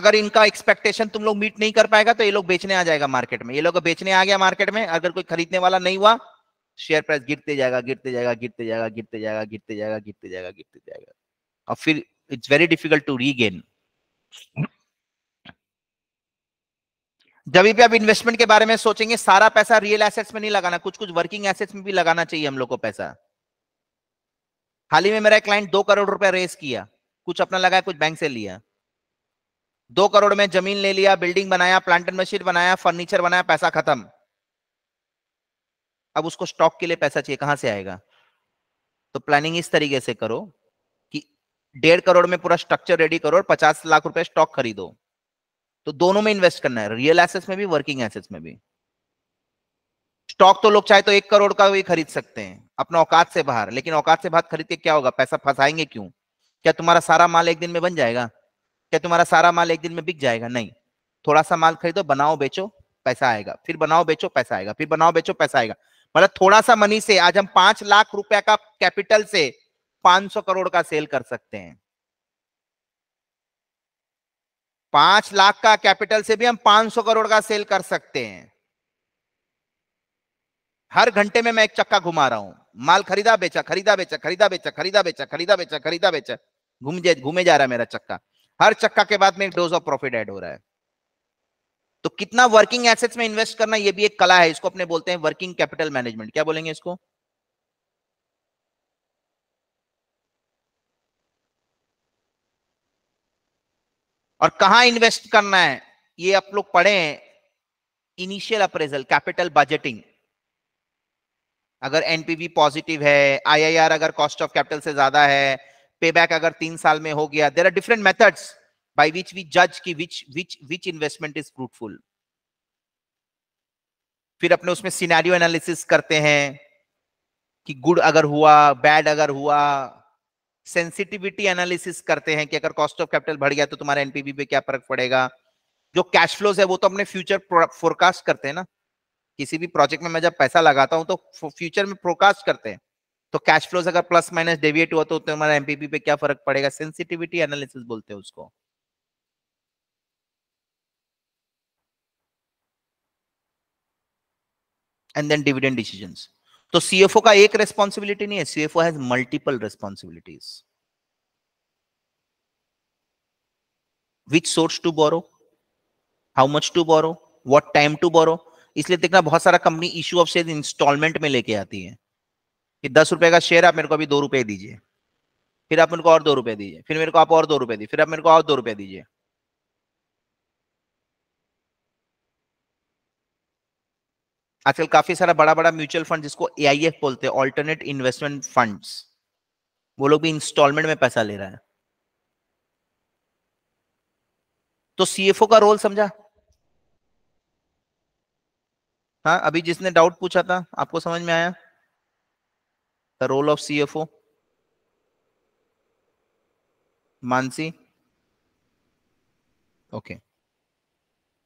अगर इनका एक्सपेक्टेशन तुम लोग मीट नहीं कर पाएगा तो ये लोग बेचने आ जाएगा मार्केट में ये लोग बेचने आ गया मार्केट में अगर कोई खरीदने वाला नहीं हुआ शेयर प्राइस गिरते जाएगा गिरते जाएगा गिरते जाएगा गिरते जाएगा गिरते जाएगा गिरते जाएगा गिरते जाएगा और फिर it's very difficult to regain जब भी आप इन्वेस्टमेंट के बारे में सोचेंगे सारा पैसा रियल एसेट्स में नहीं लगाना कुछ कुछ वर्किंग एसेट्स में भी लगाना चाहिए हम लोग को पैसा हाल ही में मेरा क्लाइंट दो करोड़ रुपए रेस किया कुछ अपना लगाया कुछ बैंक से लिया दो करोड़ में जमीन ले लिया बिल्डिंग बनाया प्लांट एंड मशीन बनाया फर्नीचर बनाया पैसा खत्म अब उसको स्टॉक के लिए पैसा चाहिए कहां से आएगा तो प्लानिंग इस तरीके से करो डेढ़ करोड़ में पूरा स्ट्रक्चर रेडी करो और पचास लाख रुपए स्टॉक खरीदो तो दोनों में इन्वेस्ट करना है रियल एसेट्स में भी वर्किंग एसेट्स में भी स्टॉक तो लोग चाहे तो एक करोड़ का भी खरीद सकते हैं अपना औकात से बाहर लेकिन औकात से बाहर खरीद के क्या होगा पैसा फंसाएंगे क्यों क्या तुम्हारा सारा माल एक दिन में बन जाएगा क्या तुम्हारा सारा माल एक दिन में बिक जाएगा नहीं थोड़ा सा माल खरीदो बनाओ बेचो पैसा आएगा फिर बनाओ बेचो पैसा आएगा फिर बनाओ बेचो पैसा आएगा मतलब थोड़ा सा मनी से आज हम पांच लाख रुपए का कैपिटल से 500 करोड़ का सेल कर सकते हैं पांच लाख का कैपिटल से भी हम 500 करोड़ का सेल कर सकते हैं हर घंटे में मैं एक चक्का घुमा रहा हूं माल खरीदा बेचा खरीदा बेचा खरीदा बेचा खरीदा बेचा खरीदा बेचा खरीदा बेचा घूम घूमे जा रहा है मेरा चक्का हर चक्का के बाद में एक डोज ऑफ प्रॉफिट ऐड हो रहा है तो कितना वर्किंग एसेट्स में इन्वेस्ट करना यह भी एक कला है इसको अपने बोलते हैं वर्किंग कैपिटल मैनेजमेंट क्या बोलेंगे इसको और कहा इन्वेस्ट करना है ये आप लोग पढ़े इनिशियल अप्रेजल कैपिटल बजटिंग अगर एनपीवी पॉजिटिव है आईआईआर अगर कॉस्ट ऑफ कैपिटल से ज्यादा है पे अगर तीन साल में हो गया there are different methods by which we जज की which which which investment is fruitful फिर अपने उसमें सिनेरियो एनालिसिस करते हैं कि गुड अगर हुआ बैड अगर हुआ सेंसिटिविटी एनालिसिस करते हैं कि अगर कॉस्ट ऑफ कैपिटल बढ़ गया तो तुम्हारा एनपीबी पे क्या फर्क पड़ेगा जो कैश फ्लोज है वो तो अपने फ्यूचर फोरकास्ट करते हैं ना किसी भी प्रोजेक्ट में मैं जब पैसा लगाता हूँ तो फ्यूचर में फोरकास्ट करते हैं तो कैश फ्लोज अगर प्लस माइनस डेविएट हुआ तो तुम्हारा एनपीबी पे क्या फर्क पड़ेगा सेंसिटिविटी एनालिसिस बोलते हैं उसको एंड देन डिविडेंड डिसीजंस तो सीएफओ का एक रेस्पॉन्सिबिलिटी नहीं है CFO has multiple responsibilities which source to borrow how much to borrow what time to borrow इसलिए देखना बहुत सारा company issue of share instalment में लेके आती है कि दस रुपए का शेयर आप मेरे को अभी दो रुपए दीजिए फिर आप मेरे को और दो रुपए दीजिए फिर मेरे को आप और दो रुपए दीजिए फिर आप मेरे को और दो रुपए दीजिए आजकल काफी सारा बड़ा बड़ा म्यूचुअल फंड जिसको ए बोलते हैं ऑल्टरनेट इन्वेस्टमेंट फंड वो लोग भी इंस्टॉलमेंट में पैसा ले रहा है तो सीएफओ का रोल समझा हाँ अभी जिसने डाउट पूछा था आपको समझ में आया the role of CFO Mansi okay okay.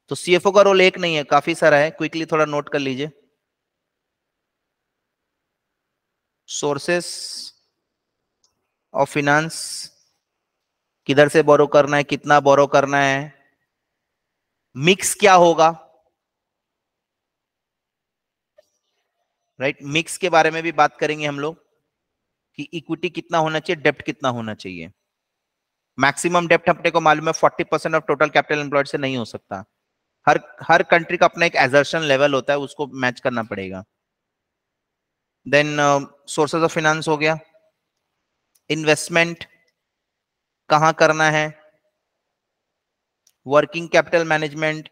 तो सीएफओ का रोल एक नहीं है काफी सारा है क्विकली थोड़ा नोट कर लीजिए सोर्सेस ऑफ फिनांस किधर से बोरो करना है कितना बोरो करना है मिक्स क्या होगा राइट right? मिक्स के बारे में भी बात करेंगे हम लोग कि इक्विटी कितना होना चाहिए डेप्ट कितना होना चाहिए मैक्सिमम डेप्ट अपने को मालूम है 40 percent of total capital employed से नहीं हो सकता हर हर कंट्री का अपना एक एजर्शन लेवल होता है उसको मैच करना पड़ेगा देन सोर्सेज ऑफ फिनेंस हो गया इन्वेस्टमेंट कहाँ करना है working capital management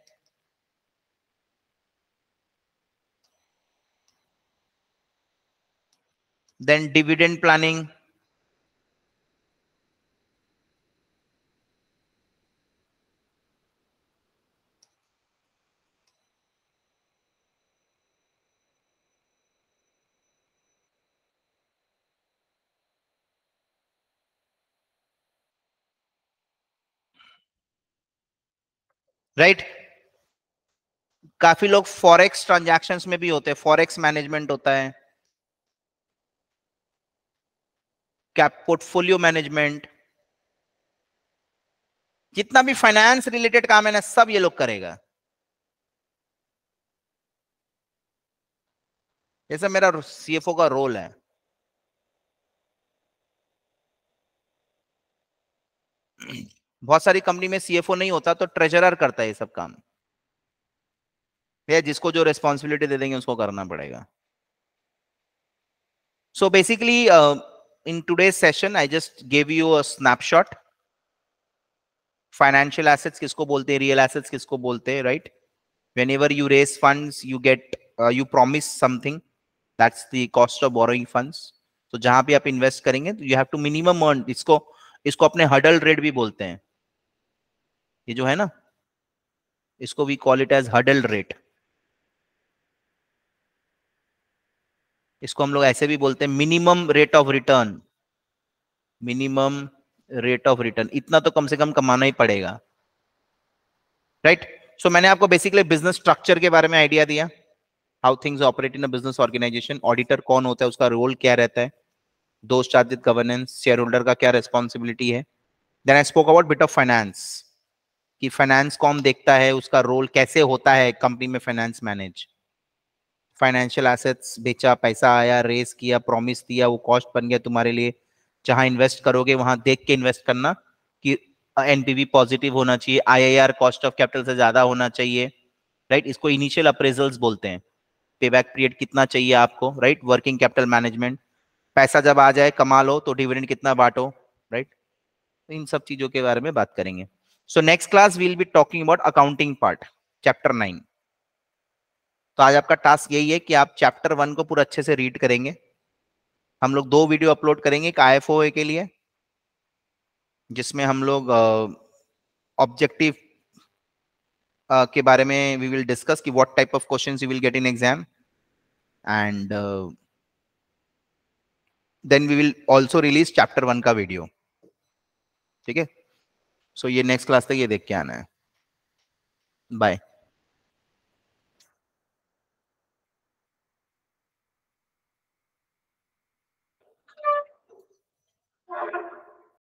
then dividend planning right right? काफी लोग फॉरेक्स ट्रांजैक्शंस में भी होते हैं फॉरेक्स मैनेजमेंट होता है क्या पोर्टफोलियो मैनेजमेंट जितना भी फाइनेंस रिलेटेड काम है ना सब ये लोग करेगा जैसे मेरा सीएफओ का रोल है बहुत सारी कंपनी में सीएफओ नहीं होता तो ट्रेजरर करता है ये सब काम भैया जिसको जो रिस्पॉन्सिबिलिटी दे देंगे उसको करना पड़ेगा so basically in today session I just gave you a snapshot financial assets किसको बोलते हैं रियल एसेट्स किसको बोलते हैं right whenever you raise fund you get you promise something that's the cost of borrowing fund तो जहां भी आप इन्वेस्ट करेंगे तो you have to minimum earn इसको इसको अपने हडल रेट भी बोलते हैं ये जो है ना इसको we call it as hurdle rate इसको हम लोग ऐसे भी बोलते हैं minimum rate of return minimum rate of return इतना तो कम से कम कमाना ही पड़ेगा राइट right? सो so, मैंने आपको बेसिकली बिजनेस स्ट्रक्चर के बारे में आइडिया दिया how things operate in business organisation auditor कौन होता है उसका रोल क्या रहता है दोस्त चार्जित गवर्नेंस शेयर होल्डर का क्या रिस्पॉन्सिबिलिटी है then I spoke about bit of finance कि फाइनेंस कॉम देखता है उसका रोल कैसे होता है कंपनी में फाइनेंस मैनेज फाइनेंशियल एसेट्स बेचा पैसा आया रेस किया प्रॉमिस दिया वो कॉस्ट बन गया तुम्हारे लिए जहां इन्वेस्ट करोगे वहां देख के इन्वेस्ट करना कि एनपीवी पॉजिटिव होना चाहिए आईआईआर कॉस्ट ऑफ कैपिटल से ज्यादा होना चाहिए राइट इसको इनिशियल अप्रेजल्स बोलते हैं पे बैक पीरियड कितना चाहिए आपको राइट वर्किंग कैपिटल मैनेजमेंट पैसा जब आ जाए कमा लो तो डिविडेंड कितना बांटो राइट इन सब चीजों के बारे में बात करेंगे so next class will be talking about accounting part chapter nine तो आज आपका टास्क यही है कि आप चैप्टर वन को पूरा अच्छे से रीड करेंगे हम लोग दो वीडियो अपलोड करेंगे एक आई के लिए जिसमें हम लोग ऑब्जेक्टिव uh, uh, के बारे में वी विल डिस्कस कि what type of questions you will get in exam and then we will also release chapter one का वीडियो ठीक है सो ये नेक्स्ट क्लास तक ये देख के आना है बाय